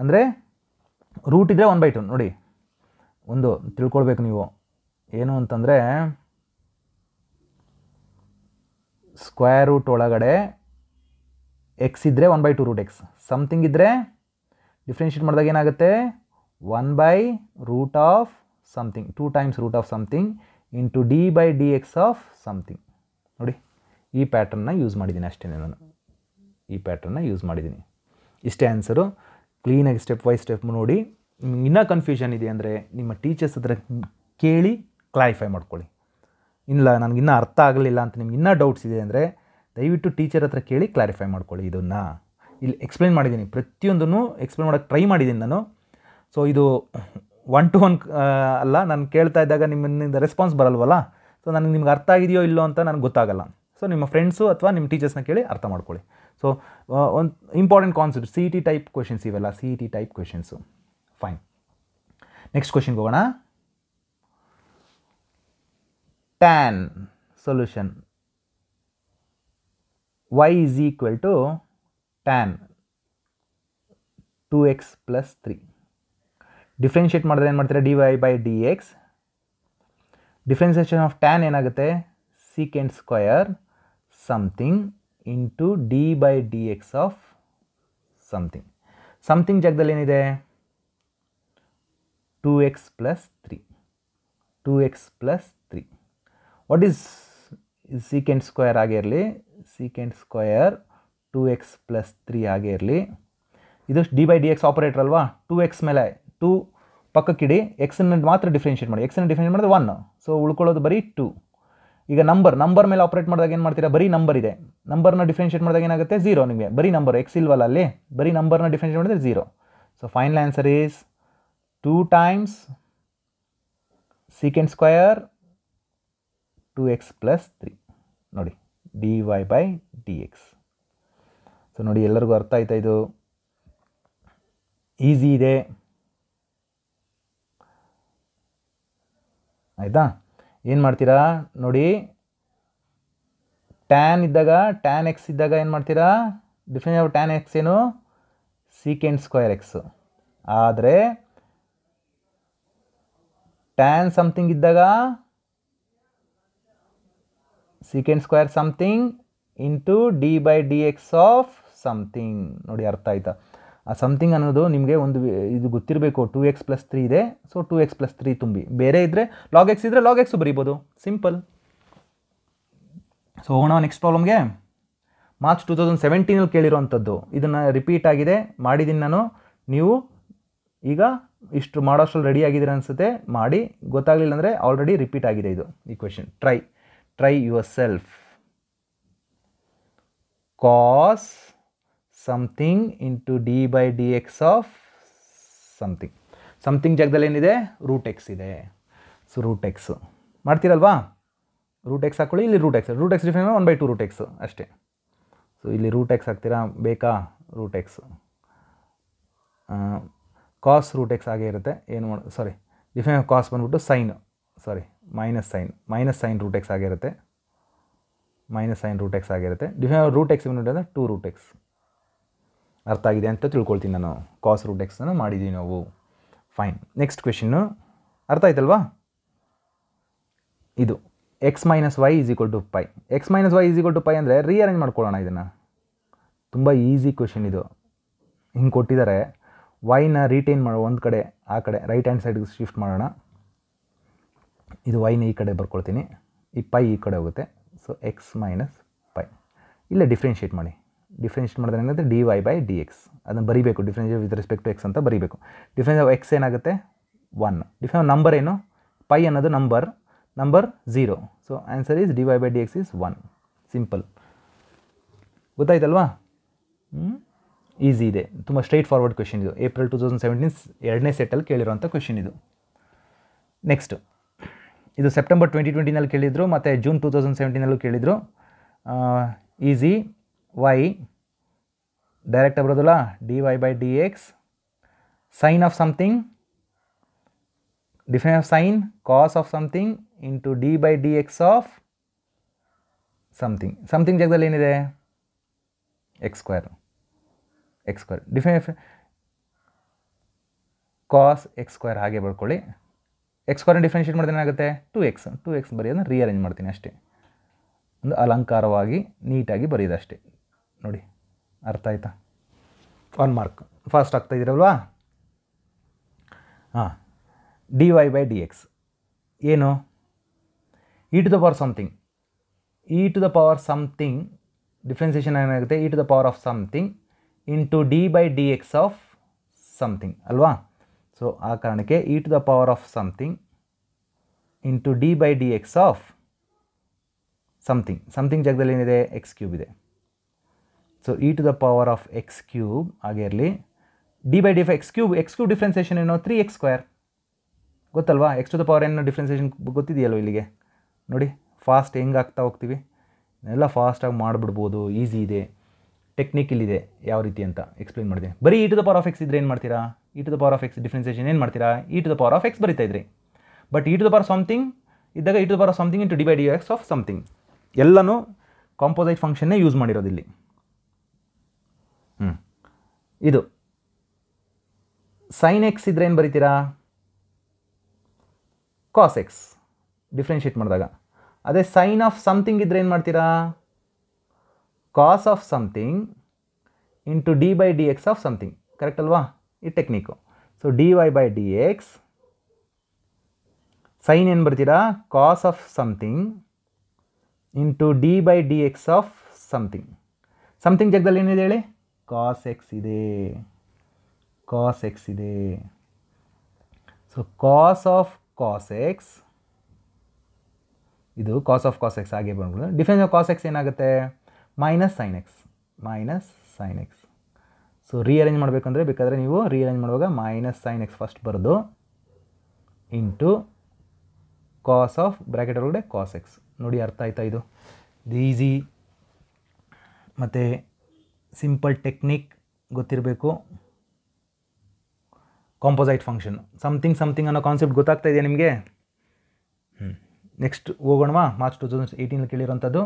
ಅಂದರೆ ರೂಟ್ ಇದ್ದರೆ ಒನ್ ಬೈ ಟು ನೋಡಿ ಒಂದು ತಿಳ್ಕೊಳ್ಬೇಕು ನೀವು ಏನು ಅಂತಂದರೆ ಸ್ಕ್ವೇರ್ ರೂಟ್ ಒಳಗಡೆ ಎಕ್ಸ್ ಇದ್ದರೆ one by two root x something ಇದ್ದರೆ ಡಿಫ್ರೆನ್ಷಿಯೇಟ್ ಮಾಡಿದಾಗ ಏನಾಗುತ್ತೆ one by root of something two times root of something into d by d x of something ನೋಡಿ ಈ ಪ್ಯಾಟ್ರನ್ನ ಯೂಸ್ ಮಾಡಿದ್ದೀನಿ ಅಷ್ಟೇ ನಾನು ಈ ಪ್ಯಾಟ್ರನ್ನ ಯೂಸ್ ಮಾಡಿದ್ದೀನಿ ಇಷ್ಟೇ ಆನ್ಸರು ಕ್ಲೀನಾಗಿ ಸ್ಟೆಪ್ ಬೈ ಸ್ಟೆಪ್ ನೋಡಿ ಇನ್ನೂ ಕನ್ಫ್ಯೂಷನ್ ಇದೆ ಅಂದರೆ ನಿಮ್ಮ ಟೀಚರ್ಸ್ ಹತ್ರ ಕೇಳಿ ಕ್ಲಾರಿಫೈ ಮಾಡ್ಕೊಳ್ಳಿ ಇಲ್ಲ ನನಗಿನ್ನೂ ಅರ್ಥ ಆಗಲಿಲ್ಲ ಅಂತ ನಿಮ್ಗೆ ಇನ್ನೂ ಡೌಟ್ಸ್ ಇದೆ ಅಂದರೆ ದಯವಿಟ್ಟು ಟೀಚರ್ ಹತ್ರ ಕೇಳಿ ಕ್ಲಾರಿಫೈ ಮಾಡ್ಕೊಳ್ಳಿ ಇದನ್ನು ಇಲ್ಲಿ ಎಕ್ಸ್ಪ್ಲೈನ್ ಮಾಡಿದ್ದೀನಿ ಪ್ರತಿಯೊಂದನ್ನು ಎಕ್ಸ್ಪ್ಲೇನ್ ಮಾಡೋಕ್ಕೆ ಟ್ರೈ ಮಾಡಿದ್ದೀನಿ ನಾನು ಸೊ ಇದು ಒನ್ ಟು ಒನ್ ಅಲ್ಲ ನಾನು ಕೇಳ್ತಾ ಇದ್ದಾಗ ನಿಮ್ಮಿಂದ ರೆಸ್ಪಾನ್ಸ್ ಬರಲ್ವಲ್ಲ ಸೊ ನನಗೆ ನಿಮ್ಗೆ ಅರ್ಥ ಆಗಿದೆಯೋ ಇಲ್ಲೋ ಅಂತ ನನಗೆ ಗೊತ್ತಾಗಲ್ಲ ಸೊ ನಿಮ್ಮ ಫ್ರೆಂಡ್ಸು ಅಥವಾ ನಿಮ್ಮ ಟೀಚರ್ಸ್ನ ಕೇಳಿ ಅರ್ಥ ಮಾಡ್ಕೊಳ್ಳಿ ಸೊ ಒಂದು important concept C E T type questions ಇವೆಲ್ಲ C E T type questions fine next ಕ್ವೆಶನ್ಗೆ ಹೋಗೋಣ tan solution y is is to tan two x plus three differentiate ಮಾಡಿದ್ರೆ ಏನು ಮಾಡ್ತಾರೆ d y by d x differentiation of tan ಏನಾಗುತ್ತೆ secant square something into d by d x of something something ಜಾಗದಲ್ಲಿ ಏನಿದೆ two x plus three two x plus three what is secant square ಆಗಿರಲಿ secant square two x plus three ಆಗಿರಲಿ ಇದು d by d x operator ಅಲ್ವಾ two x ಮೇಲೆ two ಪಕ್ಕಕ್ಕಿಡಿ ಎಕ್ಸನ್ನು ಮಾತ್ರ ಡಿಫ್ರೆನ್ಷಿಯೇಟ್ ಮಾಡಿ ಎಕ್ಸನ್ನು ಡಿಫ್ರೆನ್ಷಿಯೇಟ್ ಮಾಡಿದ್ರೆ ಒನ್ ಸೊ ಉಳ್ಕೊಳ್ಳೋದು ಬರೀ ಟು ಈಗ ನಂಬರ್ ನಂಬರ್ ಮೇಲೆ ಆಪ್ರೇಟ್ ಮಾಡಿದಾಗ ಏನು ಮಾಡ್ತೀರಾ ಬರೀ ನಂಬರ್ ಇದೆ ನಂಬರ್ನ ಡಿಫ್ರೆನ್ಷಿಯೇಟ್ ಮಾಡಿದಾಗ ಏನಾಗುತ್ತೆ ಝೀರೋ ನಿಮಗೆ ಬರೀ ನಂಬರ್ ಎಕ್ಸ್ ಇಲ್ವಲ್ಲ ಅಲ್ಲಿ ಬರೀ ನಂಬರ್ನ ಡಿಫ್ರೆನ್ಷಿಯೇಟ್ ಮಾಡಿದ್ರೆ zero so final answer is two times secant square two x plus three ನೋಡಿ d y by d x so ನೋಡಿ ಎಲ್ಲರಿಗೂ ಅರ್ಥ ಆಯ್ತಾ ಇದು ಈಸಿ ಇದೆ ಆಯಿತಾ ಏನು ಮಾಡ್ತೀರಾ ನೋಡಿ ಟ್ಯಾನ್ ಇದ್ದಾಗ ಟ್ಯಾನ್ ಎಕ್ಸ್ ಇದ್ದಾಗ ಏನು ಮಾಡ್ತೀರಾ ಡಿಫ್ರೆನ್ಸ್ ಆಫ್ ಟ್ಯಾನ್ ಎಕ್ಸ್ ಏನು ಸೀಕೆಂಡ್ ಸ್ಕ್ವೇರ್ ಎಕ್ಸು ಆದರೆ ಟ್ಯಾನ್ ಸಮಥಿಂಗ್ ಇದ್ದಾಗ secant square something into d by d x of something ನೋಡಿ ಅರ್ಥ ಆಯಿತಾ ಆ ಸಮಥಿಂಗ್ ಅನ್ನೋದು ನಿಮಗೆ ಒಂದು ಇದು ಗೊತ್ತಿರಬೇಕು ಟೂ ಎಕ್ಸ್ ಪ್ಲಸ್ ತ್ರೀ ಇದೆ so two x plus three ತುಂಬಿ ಬೇರೆ ಇದ್ದರೆ ಲಾಗ್ ಎಕ್ಸ್ ಇದ್ದರೆ ಲಾಗ್ ಎಕ್ಸು ಬರೀಬೋದು ಸಿಂಪಲ್ ಸೊ ಹೋಗೋಣ ನೆಕ್ಸ್ಟ್ ಪ್ರಾಬ್ಲಮ್ಗೆ ಮಾರ್ಚ್ ಟೂ ತೌಸಂಡ್ ಸೆವೆಂಟೀನಲ್ಲಿ ಕೇಳಿರುವಂಥದ್ದು ಇದನ್ನು ರಿಪೀಟ್ ಆಗಿದೆ ಮಾಡಿದ್ದೀನಿ ನಾನು ನೀವು ಈಗ ಇಷ್ಟು ಮಾಡೋಷ್ಟ್ರಲ್ಲಿ ರೆಡಿ ಆಗಿದ್ದೀರ ಅನಿಸುತ್ತೆ ಮಾಡಿ ಗೊತ್ತಾಗಲಿಲ್ಲ ಅಂದರೆ ಆಲ್ರೆಡಿ ರಿಪೀಟ್ ಆಗಿದೆ ಇದು ಈ question try try yourself cos something into d by d x of something ಜಾಗದಲ್ಲಿ ಏನಿದೆ ರೂಟ್ ಎಕ್ಸ್ ಇದೆ ಸೊ ರೂಟ್ ಎಕ್ಸು ಮಾಡ್ತೀರಲ್ವಾ ರೂಟ್ ಎಕ್ಸ್ ಹಾಕ್ಕೊಳ್ಳಿ ಇಲ್ಲಿ root x root x one by two root x ಅಷ್ಟೇ ಸೊ ಇಲ್ಲಿ root x ಹಾಕ್ತೀರಾ ಬೇಕಾ root x cos root x ಇರುತ್ತೆ ಏನು ಮಾಡೋದು ಸಾರಿ ಡಿಫ್ರೆಂಟ್ ಕಾಸ್ ಬಂದ್ಬಿಟ್ಟು sine sorry minus sine minus sine root x ಆಗಿರುತ್ತೆ ಮೈನಸ್ ಸೈನ್ ರೂಟ್ ಎಕ್ಸ್ ಆಗಿರುತ್ತೆ ಡಿಫೈನ್ ರೂಟ್ ಎಕ್ಸ್ ಏನು ಅಂದರೆ ಟೂ ರೂಟ್ ಎಕ್ಸ್ ಅರ್ಥ ಆಗಿದೆ ಅಂತ ತಿಳ್ಕೊಳ್ತೀನಿ ನಾನು ಕಾಸ್ ರೂಟ್ ಎಕ್ಸನ್ನು ಮಾಡಿದ್ದೀವಿ ನಾವು ಫೈನ್ ನೆಕ್ಸ್ಟ್ ಕ್ವೆಶನ್ನು ಅರ್ಥ ಆಯ್ತಲ್ವಾ ಇದು x minus y is equal to pi x minus y is equal to pi ಅಂದರೆ ರೀಅರೇಂಜ್ ಮಾಡ್ಕೊಳ್ಳೋಣ ಇದನ್ನು ತುಂಬ ಈಸಿ ಕ್ವೆಶನ್ ಇದು ಹಿಂಗೆ ಕೊಟ್ಟಿದ್ದಾರೆ ವೈನ ರೀಟೈನ್ ಮಾಡೋ ಒಂದು ಕಡೆ ಆ ಕಡೆ ರೈಟ್ ಹ್ಯಾಂಡ್ ಸೈಡ್ಗೆ ಶಿಫ್ಟ್ ಮಾಡೋಣ ಇದು ವೈನ ಈ ಕಡೆ ಬರ್ಕೊಳ್ತೀನಿ ಈ ಪೈ ಈ ಕಡೆ ಹೋಗುತ್ತೆ ಸೊ ಎಕ್ಸ್ ಮೈನಸ್ ಪೈ ಇಲ್ಲೇ ಡಿಫ್ರೆನ್ಷಿಯೇಟ್ ಮಾಡಿ ಡಿಫ್ರೆನ್ಷಿಯೇಟ್ ಮಾಡಿದ್ರೆ ಏನಾಗುತ್ತೆ d y by d x ಅದನ್ನು ಬರಿಬೇಕು differentiate with respect to x ಅಂತ ಬರೀಬೇಕು ಡಿಫ್ರೆನ್ಸ್ ಆಫ್ ಎಕ್ಸ್ ಏನಾಗುತ್ತೆ ಒನ್ ಡಿಫ್ರೆನ್ ನಂಬರ್ ಏನು ಪೈ ಅನ್ನೋದು number number zero so answer is d y by d x is one simple ಗೊತ್ತಾಯ್ತಲ್ವಾ easy ಇದೆ ತುಂಬ ಸ್ಟ್ರೈಟ್ ಫಾರ್ವರ್ಡ್ ಕ್ವೆಶನ್ ಇದು ಏಪ್ರಿಲ್ ಟು ತೌಸಂಡ್ ಸೆವೆಂಟೀನ್ಸ್ ಎರಡನೇ ಸೆಟ್ಟಲ್ಲಿ ಕೇಳಿರೋಂಥ ಕ್ವೆಶನ್ ಇದು ನೆಕ್ಸ್ಟು ಇದು ಸೆಪ್ಟೆಂಬರ್ ಟ್ವೆಂಟಿ ಟ್ವೆಂಟಿನಲ್ಲಿ ಕೇಳಿದರು ಮತ್ತು ಜೂನ್ ಟೂ ತೌಸಂಡ್ ಸೆವೆಂಟೀನಲ್ಲೂ ಕೇಳಿದರು ಈಸಿ ವೈ ಡೈರೆಕ್ಟ್ ಬರೋದಲ್ಲ d y by d x sine of something define of sine cos of something into d by d x of something something ಜಾಗದಲ್ಲಿ ಏನಿದೆ x square x square cos x square ಹಾಗೆ ಬರ್ಕೊಳ್ಳಿ x square differentiate ಮಾಡಿದ್ರೆ ಏನಾಗುತ್ತೆ two x two x ಬರೆಯೋದನ್ನ rearrange ಮಾಡ್ತೀನಿ ಅಷ್ಟೇ ಒಂದು ಅಲಂಕಾರವಾಗಿ ನೀಟಾಗಿ ಬರೆಯೋದಷ್ಟೇ ನೋಡಿ ಅರ್ಥ ಆಯಿತಾ ಒನ್ ಮಾರ್ಕ್ ಫಾಸ್ಟ್ ಆಗ್ತಾ ಇದ್ದೀರಲ್ವಾ ಹಾಂ d y by d x ಏನು e to the power something e to the power something differentiation ಏನಾಗುತ್ತೆ e to the power of something to d by d x of something ಅಲ್ವಾ so ಆ ಕಾರಣಕ್ಕೆ e to the power of something into d by d x of something something ಜಾಗದಲ್ಲಿ ಏನಿದೆ x cube ಇದೆ so e to the power of x cube ಇರಲಿ d by d X cube x cube differentiation ಏನೋ three x square ಗೊತ್ತಲ್ವಾ x to the power ಏನೋ differentiation ಗೊತ್ತಿದೆಯಲ್ಲೋ ಇಲ್ಲಿಗೆ ನೋಡಿ ಫಾಸ್ಟ್ ಹೆಂಗೆ ಆಗ್ತಾ ಹೋಗ್ತೀವಿ ಎಲ್ಲ ಫಾಸ್ಟಾಗಿ ಮಾಡಿಬಿಡ್ಬೋದು ಈಸಿ ಇದೆ ಟೆಕ್ನಿಕಲ್ ಇದೆ ಯಾವ ರೀತಿ ಅಂತ ಎಕ್ಸ್ಪ್ಲೇನ್ ಮಾಡಿದೆ ಬರೀ e to the power of x ಇದ್ರೆ ಏನು ಮಾಡ್ತೀರಾ e to the power of x differentiation ಏನು ಮಾಡ್ತೀರಾ e to the power of x ಬರಿತಾ ಇದ್ರಿ but e to the power something ಇದ್ದಾಗ e to the power something into d by d x of something ಎಲ್ಲನೂ composite ಫಂಕ್ಷನ್ನೇ use ಮಾಡಿರೋದು ಇಲ್ಲಿ ಹ್ಞೂ ಇದು ಸೈನ್ ಎಕ್ಸ್ ಇದ್ರೆ ಏನು ಬರಿತೀರಾ ಕಾಸ್ ಎಕ್ಸ್ ಡಿಫ್ರೆನ್ಷಿಯೇಟ್ ಮಾಡಿದಾಗ ಅದೇ ಸೈನ್ ಆಫ್ ಸಮಥಿಂಗ್ ಇದ್ರೆ ಏನು ಮಾಡ್ತೀರಾ cos of something into d by d x of something correct ಅಲ್ವಾ ಈ technique so d y by d x sine ಏನು ಬರ್ತೀರಾ cos of something into d by d x of something something ಜಗ್ದಲ್ಲಿ ಏನಿದೆ ಹೇಳಿ ಕಾಸ್ ಎಕ್ಸ್ ಇದೆ cos x ಇದೆ so cos of cos x ಇದು ಕಾಸ್ ಆಫ್ ಕಾಸ್ ಎಕ್ಸ್ ಹಾಗೆ ಬಂದ್ಬಿಡೋದು ಡಿಫ್ರೆನ್ಸ್ ಆಫ್ ಕಾಸ್ ಎಕ್ಸ್ ಏನಾಗುತ್ತೆ minus sine x minus sine X so rearrange ಮಾಡಬೇಕಂದ್ರೆ ಬೇಕಾದರೆ ನೀವು ರೀಅರೇಂಜ್ ಮಾಡುವಾಗ ಮೈನಸ್ ಸೈನ್ ಎಕ್ಸ್ ಫಸ್ಟ್ ಬರೆದು ಇಂಟು ಕಾಸ್ ಆಫ್ ಬ್ರ್ಯಾಕೆಟ್ ಒಳಗಡೆ ಕಾಸ್ ಎಕ್ಸ್ ನೋಡಿ ಅರ್ಥ ಆಯ್ತಾ ಇದು ಇದು ಈಸಿ ಮತ್ತು ಸಿಂಪಲ್ ಟೆಕ್ನಿಕ್ ಗೊತ್ತಿರಬೇಕು ಕಾಂಪೋಸೈಟ್ ಫಂಕ್ಷನ್ ಸಮಥಿಂಗ್ ಸಮಥಿಂಗ್ ಅನ್ನೋ ಕಾನ್ಸೆಪ್ಟ್ ಗೊತ್ತಾಗ್ತಾ ಇದೆಯಾ ನಿಮಗೆ ಹ್ಞೂ ನೆಕ್ಸ್ಟ್ ಹೋಗೋಣವಾ ಮಾರ್ಚ್ ಟು ತೌಸಂಡ್ ಏಯ್ಟೀನಲ್ಲಿ ಕೇಳಿರೋಂಥದ್ದು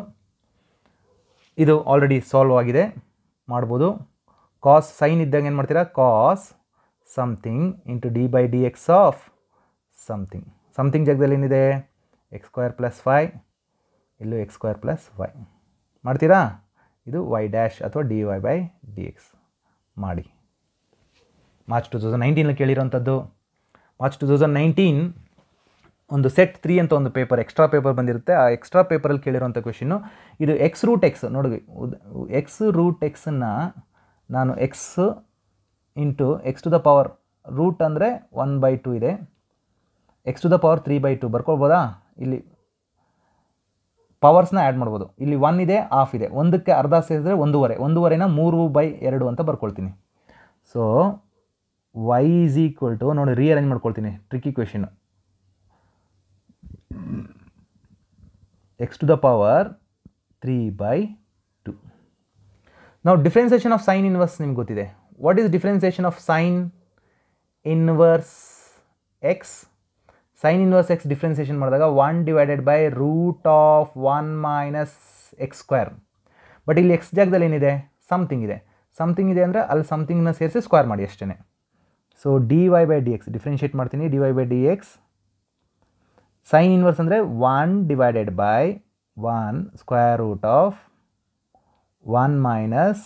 ಇದು ಆಲ್ರೆಡಿ ಸಾಲ್ವ್ ಆಗಿದೆ ಮಾಡ್ಬೋದು ಕಾಸ್ ಸೈನ್ ಇದ್ದಂಗೆ ಏನು ಮಾಡ್ತೀರಾ cos something into d by d x of something something ಜಾಗದಲ್ಲಿ ಏನಿದೆ ಎಕ್ಸ್ ಸ್ಕ್ವೇರ್ ಪ್ಲಸ್ ವೈ ಇಲ್ಲೂ ಎಕ್ಸ್ ಸ್ಕ್ವೇರ್ ಪ್ಲಸ್ ವೈ ಮಾಡ್ತೀರಾ ಇದು ವೈ ಡ್ಯಾಶ್ ಅಥವಾ d y by d x ಮಾಡಿ ಮಾರ್ಚ್ ಟು ತೌಸಂಡ್ ನೈನ್ಟೀನಲ್ಲಿ ಕೇಳಿರೋಂಥದ್ದು ಮಾರ್ಚ್ ಟು ತೌಸಂಡ್ ನೈನ್ಟೀನ್ ಒಂದು ಸೆಟ್ ತ್ರೀ ಅಂತ ಒಂದು ಪೇಪರ್ ಎಕ್ಸ್ಟ್ರಾ ಪೇಪರ್ ಬಂದಿರುತ್ತೆ ಆ ಎಕ್ಸ್ಟ್ರಾ ಪೇಪರಲ್ಲಿ ಕೇಳಿರೋಂಥ ಕ್ವೆಶನು ಇದು ಎಕ್ಸ್ ರೂಟ್ ಎಕ್ಸ್ ನೋಡಿ ಎಕ್ಸ್ ರೂಟ್ ಎಕ್ಸನ್ನು ನಾನು x into x to the power root ಅಂದರೆ ಒನ್ ಬೈ ಟು ಇದೆ x to the power three by two ಬರ್ಕೊಳ್ಬೋದಾ ಇಲ್ಲಿ ಪವರ್ಸ್ನ ಆ್ಯಡ್ ಮಾಡ್ಬೋದು ಇಲ್ಲಿ ಒನ್ ಇದೆ ಆಫ್ ಇದೆ ಒಂದಕ್ಕೆ ಅರ್ಧ ಸೇರಿದ್ರೆ ಒಂದೂವರೆ ಒಂದೂವರೆನ ಮೂರು ಬೈ ಎರಡು ಅಂತ ಬರ್ಕೊಳ್ತೀನಿ so y is equal to ನೋಡಿ ರೀಅರೇಂಜ್ ಮಾಡ್ಕೊಳ್ತೀನಿ trick equation x to the power three by ನಾವು ಡಿಫ್ರೆನ್ಸೇಷನ್ ಆಫ್ ಸೈನ್ ಇನ್ವರ್ಸ್ ನಿಮ್ಗೆ ಗೊತ್ತಿದೆ what is differentiation of sine inverse x sine inverse x differentiation ಮಾಡಿದಾಗ one divided by root of one minus x square but ಇಲ್ಲಿ x ಜಾಗದಲ್ಲಿ ಏನಿದೆ something ಇದೆ something ಇದೆ ಅಂದರೆ ಅಲ್ಲಿ ಸಮಥಿಂಗ್ನ ಸೇರಿಸಿ ಸ್ಕ್ವೇರ್ ಮಾಡಿ ಅಷ್ಟೇ so d y by d x differentiate ಮಾಡ್ತೀನಿ d y by d x sine inverse ಅಂದರೆ one divided by one square root of 1 minus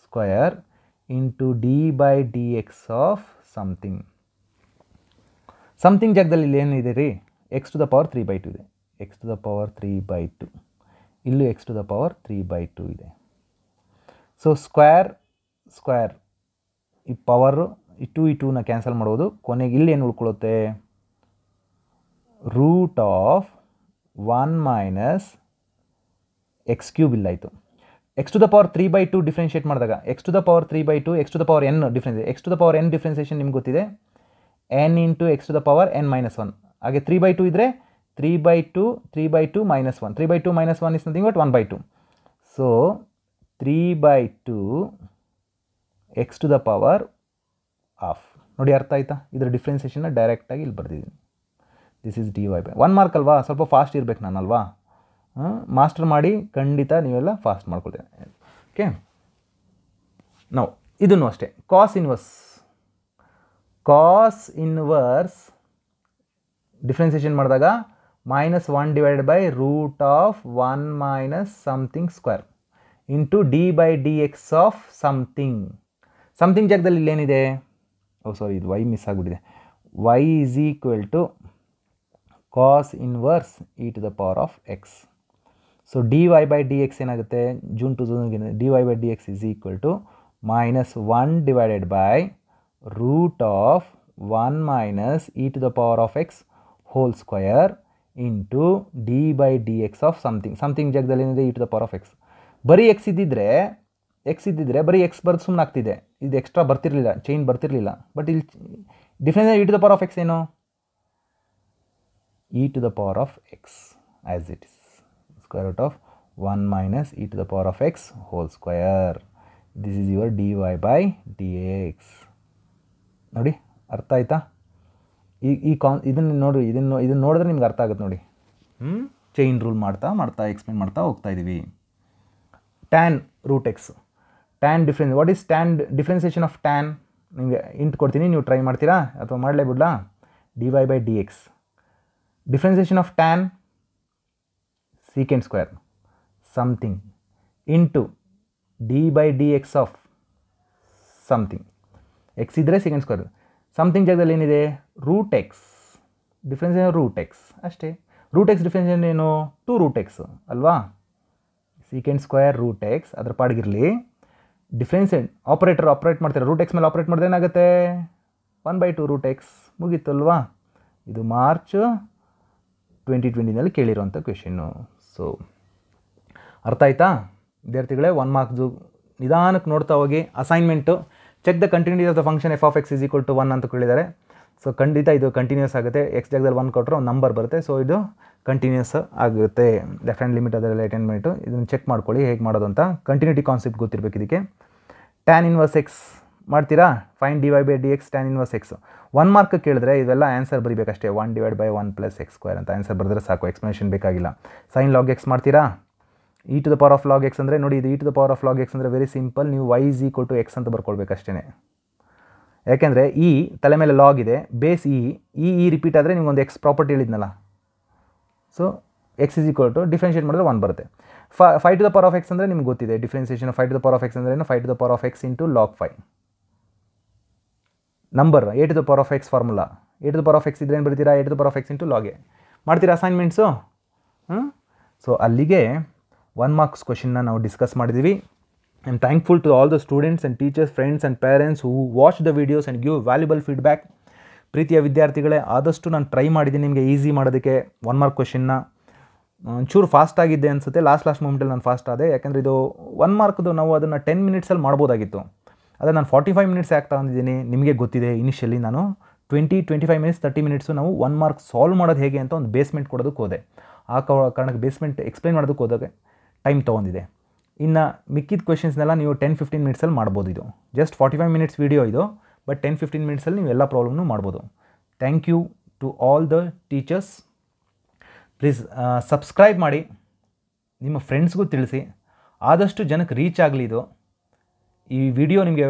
square into d by dx of something. Something ಜಾಗದಲ್ಲಿ ಇಲ್ಲಿ ಏನಿದೆ ರೀ x to the power three by two ಇದೆ x to the power three by two ಇಲ್ಲೂ x to the power three by two ಇದೆ so square square ಈ power ಈ two ಈ ಟೂನ ಕ್ಯಾನ್ಸಲ್ ಮಾಡೋದು ಕೊನೆಗೆ ಇಲ್ಲಿ ಏನು ಉಳ್ಕೊಳ್ಳುತ್ತೆ root of one minus x cube ಇಲ್ಲಾಯಿತು x to the power three by two differentiate ಮಾಡಿದಾಗ x to the power three by two x to the power n difference x to the power n differentiation ನಿಮ್ಗೆ ಗೊತ್ತಿದೆ n into x to the power n minus one ಹಾಗೆ three by two ಇದ್ದರೆ three by two three by two minus one three by two minus one is nothing but one by two so three by two x to the power of ನೋಡಿ ಅರ್ಥ ಆಯ್ತಾ ಇದರ ಡಿಫ್ರೆನ್ಸೇಷನ್ನ ಡೈರೆಕ್ಟಾಗಿ ಇಲ್ಲಿ ಬರ್ದಿದ್ದೀನಿ this is d y by one mark ಅಲ್ವಾ ಸ್ವಲ್ಪ ಫಾಸ್ಟ್ ಇರ್ಬೇಕು ಅಲ್ವಾ ಮಾಸ್ಟರ್ ಮಾಡಿ ಖಂಡಿತ ನೀವೆಲ್ಲ ಫಾಸ್ಟ್ ಮಾಡ್ಕೊಳ್ತೀನಿ ಓಕೆ ನಾವು ಇದನ್ನು ಅಷ್ಟೇ cos inverse cos inverse differentiation ಮಾಡಿದಾಗ minus one divide by root of one minus something square into d by d x of something something ಜಾಗದಲ್ಲಿ ಇಲ್ಲೇನಿದೆ ಓ oh, ಸಾರಿ ಇದು ವೈ ಮಿಸ್ ಆಗಿಬಿಟ್ಟಿದೆ y is equal to cos inverse e to the power of x so d y by d x ಏನಾಗುತ್ತೆ June two ಜೂನ್ಗೆ d y by d x is equal to minus one divided by root of one minus e to the power of x whole square into d by d x of something something ಜಾಗದಲ್ಲಿ ಏನಿದೆ e to the power of x ಬರೀ x ಇದ್ದಿದ್ರೆ x ಇದ್ದಿದ್ರೆ ಬರೀ X ಬರ್ದು ಸುಮ್ಮನೆ ಆಗ್ತಿದೆ ಇದು ಎಕ್ಸ್ಟ್ರಾ ಬರ್ತಿರಲಿಲ್ಲ ಚೈನ್ ಬರ್ತಿರಲಿಲ್ಲ ಬಟ್ ಇಲ್ಲಿ difference e to the power of x ಏನು e to the power of x as it is square root of 1 minus e to the power of x whole square. This is your dy by dx. ನೋಡಿ ಅರ್ಥ ಆಯ್ತಾ ಈ ಈ ಕಾನ್ ಇದನ್ನು ನೋಡಿ ಇದನ್ನ ಇದನ್ನ ನೋಡಿದ್ರೆ ನಿಮ್ಗೆ ಅರ್ಥ ಆಗುತ್ತೆ ನೋಡಿ ಹ್ಞೂ ಚೈನ್ ರೂಲ್ ಮಾಡ್ತಾ ಮಾಡ್ತಾ ಎಕ್ಸ್ಪ್ಲೇನ್ ಮಾಡ್ತಾ ಹೋಗ್ತಾ ಇದ್ದೀವಿ tan root x tan difference what is tan differentiation of tan ನಿಮಗೆ ಇಂಟ್ ಕೊಡ್ತೀನಿ ನೀವು ಟ್ರೈ ಮಾಡ್ತೀರಾ ಅಥವಾ ಮಾಡಲೇ ಬಿಡ್ಲಾ d y by d x differentiation of tan secant square something into d by d x of something x ಇದ್ದರೆ second square something ಜಾಗದಲ್ಲಿ ಏನಿದೆ ರೂಟ್ ಎಕ್ಸ್ ಡಿಫ್ರೆನ್ಸ್ ಏನು ರೂಟ್ ಎಕ್ಸ್ ಅಷ್ಟೇ ರೂಟ್ ಎಕ್ಸ್ ಡಿಫ್ರೆನ್ಸ್ ಏನೇನು ಟು ರೂಟ್ ಎಕ್ಸ್ ಅಲ್ವಾ secant square root x ಅದ್ರ ಪಾಡ್ಗಿರಲಿ difference operator operate ಮಾಡ್ತಾರೆ root x ಮೇಲೆ ಆಪ್ರೇಟ್ ಮಾಡಿದ್ರೆ ಏನಾಗುತ್ತೆ one by two root x ಮುಗೀತು ಅಲ್ವಾ ಇದು ಮಾರ್ಚ್ ಟ್ವೆಂಟಿ ಟ್ವೆಂಟಿನಲ್ಲಿ ಕೇಳಿರುವಂಥ ಕ್ವೆಶನ್ನು ಸೊ ಅರ್ಥ ಆಯ್ತಾ ವಿದ್ಯಾರ್ಥಿಗಳೇ ಒನ್ ಮಾರ್ಕ್ಸು ನಿಧಾನಕ್ಕೆ ನೋಡ್ತಾ ಹೋಗಿ assignment check the continuous of the function f of x is equal to one ಅಂತ ಕೇಳಿದ್ದಾರೆ ಸೊ ಖಂಡಿತ ಇದು ಕಂಟಿನ್ಯೂಸ್ ಆಗುತ್ತೆ ಎಕ್ಸ್ ಜಾಗದಲ್ಲಿ ಒನ್ ಕೊಟ್ಟರೆ ಒಂದು ನಂಬರ್ ಬರುತ್ತೆ ಸೊ ಇದು ಕಂಟಿನ್ಯೂಸ್ ಆಗುತ್ತೆ ಲೆಫ್ಟ್ ಹ್ಯಾಂಡ್ ಲಿಮಿಟ್ ಅದರಲ್ಲಿ ಅಟೆಂಡ್ಮೆಂಟು ಇದನ್ನು ಚೆಕ್ ಮಾಡ್ಕೊಳ್ಳಿ ಹೇಗೆ ಮಾಡೋದು ಅಂತ ಕಂಟಿನ್ಯೂಟಿ ಕಾನ್ಸೆಪ್ಟ್ ಗೊತ್ತಿರಬೇಕು ಇದಕ್ಕೆ ಟ್ಯಾನ್ ಇನ್ವರ್ಸ್ ಎಕ್ಸ್ ಮಾಡ್ತೀರಾ find d y by d x tan inverse x one mark ಕೇಳಿದ್ರೆ ಇದೆಲ್ಲ ಆನ್ಸರ್ ಬರಿಬೇಕಷ್ಟೇ one divide by one plus x square ಅಂತ ಆನ್ಸರ್ ಬರೆದ್ರೆ ಸಾಕು ಎಕ್ಸ್ಪ್ಲನೇಷನ್ ಬೇಕಾಗಿಲ್ಲ ಸೈನ್ ಲಾಗ್ ಎಕ್ಸ್ ಮಾಡ್ತೀರಾ e to the power of log x ಅಂದರೆ ನೋಡಿ ಇದು e to the power of log x ಅಂದರೆ ವೆರಿ ಸಿಂಪಲ್ ನೀವು y is equal to x ಅಂತ ಬರ್ಕೊಳ್ಬೇಕಷ್ಟೇ ಯಾಕೆಂದರೆ ಇ e ತಲೆ ಮೇಲೆ ಲಾಗ್ ಇದೆ base e e e repeat ಆದರೆ ನಿಮ್ಗೊಂದು ಎಕ್ಸ್ ಪ್ರಾಪರ್ಟಿ ಹೇಳಿದ್ನಲ್ಲ so x is equal to differentiate ಮಾಡಿದ್ರೆ ಒನ್ ಬರುತ್ತೆ five to the power of x ಅಂದರೆ ನಿಮ್ಗೆ ಗೊತ್ತಿದೆ differentiation five to the power of x ಅಂದ್ರೆ five to the power of x into log five number eight the power of x formula to the power of x ಇದ್ರೇನು ಬರ್ತೀರಾ to the power of x into ಲಾಗೆ ಮಾಡ್ತೀರಾ assignments so ಅಲ್ಲಿಗೆ one marks ಕ್ವಶನ್ನ ನಾವು discuss ಮಾಡಿದ್ದೀವಿ I am thankful to all the students and teachers friends and parents who watch the videos and give valuable feedback ಪ್ರೀತಿಯ ವಿದ್ಯಾರ್ಥಿಗಳೇ ಆದಷ್ಟು ನಾನು try ಮಾಡಿದ್ದೀನಿ ನಿಮಗೆ ಈಸಿ ಮಾಡೋದಕ್ಕೆ ಒನ್ ಮಾರ್ಕ್ ಕ್ವಶನ್ನ ಒಂಚೂರು ಫಾಸ್ಟ್ ಆಗಿದ್ದೆ ಅನಿಸುತ್ತೆ ಲಾಸ್ಟ್ ಲಾಸ್ಟ್ ಮೂಮೆಂಟಲ್ಲಿ ನಾನು ಫಾಸ್ಟ್ ಆದೆ ಯಾಕೆಂದರೆ ಇದು ಒನ್ ಮಾರ್ಕ್ದು ನಾವು ಅದನ್ನು ಟೆನ್ ಮಿನಿಟ್ಸಲ್ಲಿ ಮಾಡ್ಬೋದಾಗಿತ್ತು ಅದೇ ನಾನು ಫಾರ್ಟಿ ಫೈವ್ ಮಿನಿಟ್ಸ್ ಯಾಕೆ ತಗೊಂಡಿದ್ದೀನಿ ನಿಮಗೆ ಗೊತ್ತಿದೆ ಇನಿಷಿಯಲಿ ನಾನು twenty twenty five minutes thirty minutes ನಾವು ಒನ್ ಮಾರ್ಕ್ ಸಾಲ್ವ್ ಮಾಡೋದು ಹೇಗೆ ಅಂತ ಒಂದು ಬೇಸ್ಮೆಂಟ್ ಕೊಡೋದಕ್ಕೆ ಹೋದೆ ಆ ಕಾರಣಕ್ಕೆ ಬೇಸ್ಮೆಂಟ್ ಎಕ್ಸ್ಪ್ಲೈನ್ ಮಾಡೋದಕ್ಕೆ ಹೋದಾಗೆ ಟೈಮ್ ತೊಗೊಂಡಿದೆ ಇನ್ನು ಮಿಕ್ಕಿದ ಕ್ವೆಶನ್ಸ್ನೆಲ್ಲ ನೀವು ಟೆನ್ ಫಿಫ್ಟೀನ್ ಮಿನಿಟ್ಸಲ್ಲಿ ಮಾಡ್ಬೋದು ಇದು just forty five minutes video ಇದು ಬಟ್ ಟೆನ್ ಫಿಫ್ಟೀನ್ ಮಿನಿಟ್ಸಲ್ಲಿ ನೀವು ಎಲ್ಲ ಪ್ರಾಬ್ಲಮ್ನು ಮಾಡ್ಬೋದು thank you to all the teachers please subscribe ಮಾಡಿ ನಿಮ್ಮ ಫ್ರೆಂಡ್ಸ್ಗೂ ತಿಳಿಸಿ ಆದಷ್ಟು ಜನಕ್ಕೆ ರೀಚ್ ಆಗಲಿ ಇದು ಈ ವಿಡಿಯೋ ನಿಮಗೆ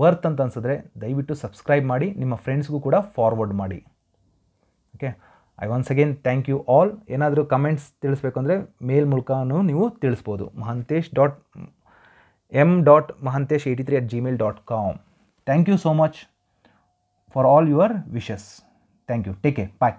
ವರ್ತ್ ಅಂತ ಅನ್ಸಿದ್ರೆ ದಯವಿಟ್ಟು ಸಬ್ಸ್ಕ್ರೈಬ್ ಮಾಡಿ ನಿಮ್ಮ ಫ್ರೆಂಡ್ಸ್ಗೂ ಕೂಡ ಫಾರ್ವರ್ಡ್ ಮಾಡಿ okay I once again thank you all ಏನಾದರೂ ಕಮೆಂಟ್ಸ್ ತಿಳಿಸ್ಬೇಕಂದ್ರೆ ಮೇಲ್ ಮೂಲಕನೂ ನೀವು ತಿಳಿಸ್ಬೋದು Mahantesh dot M dot Mahantesh eighty three at Gmail dot com thank you so much for all your wishes thank you take care bye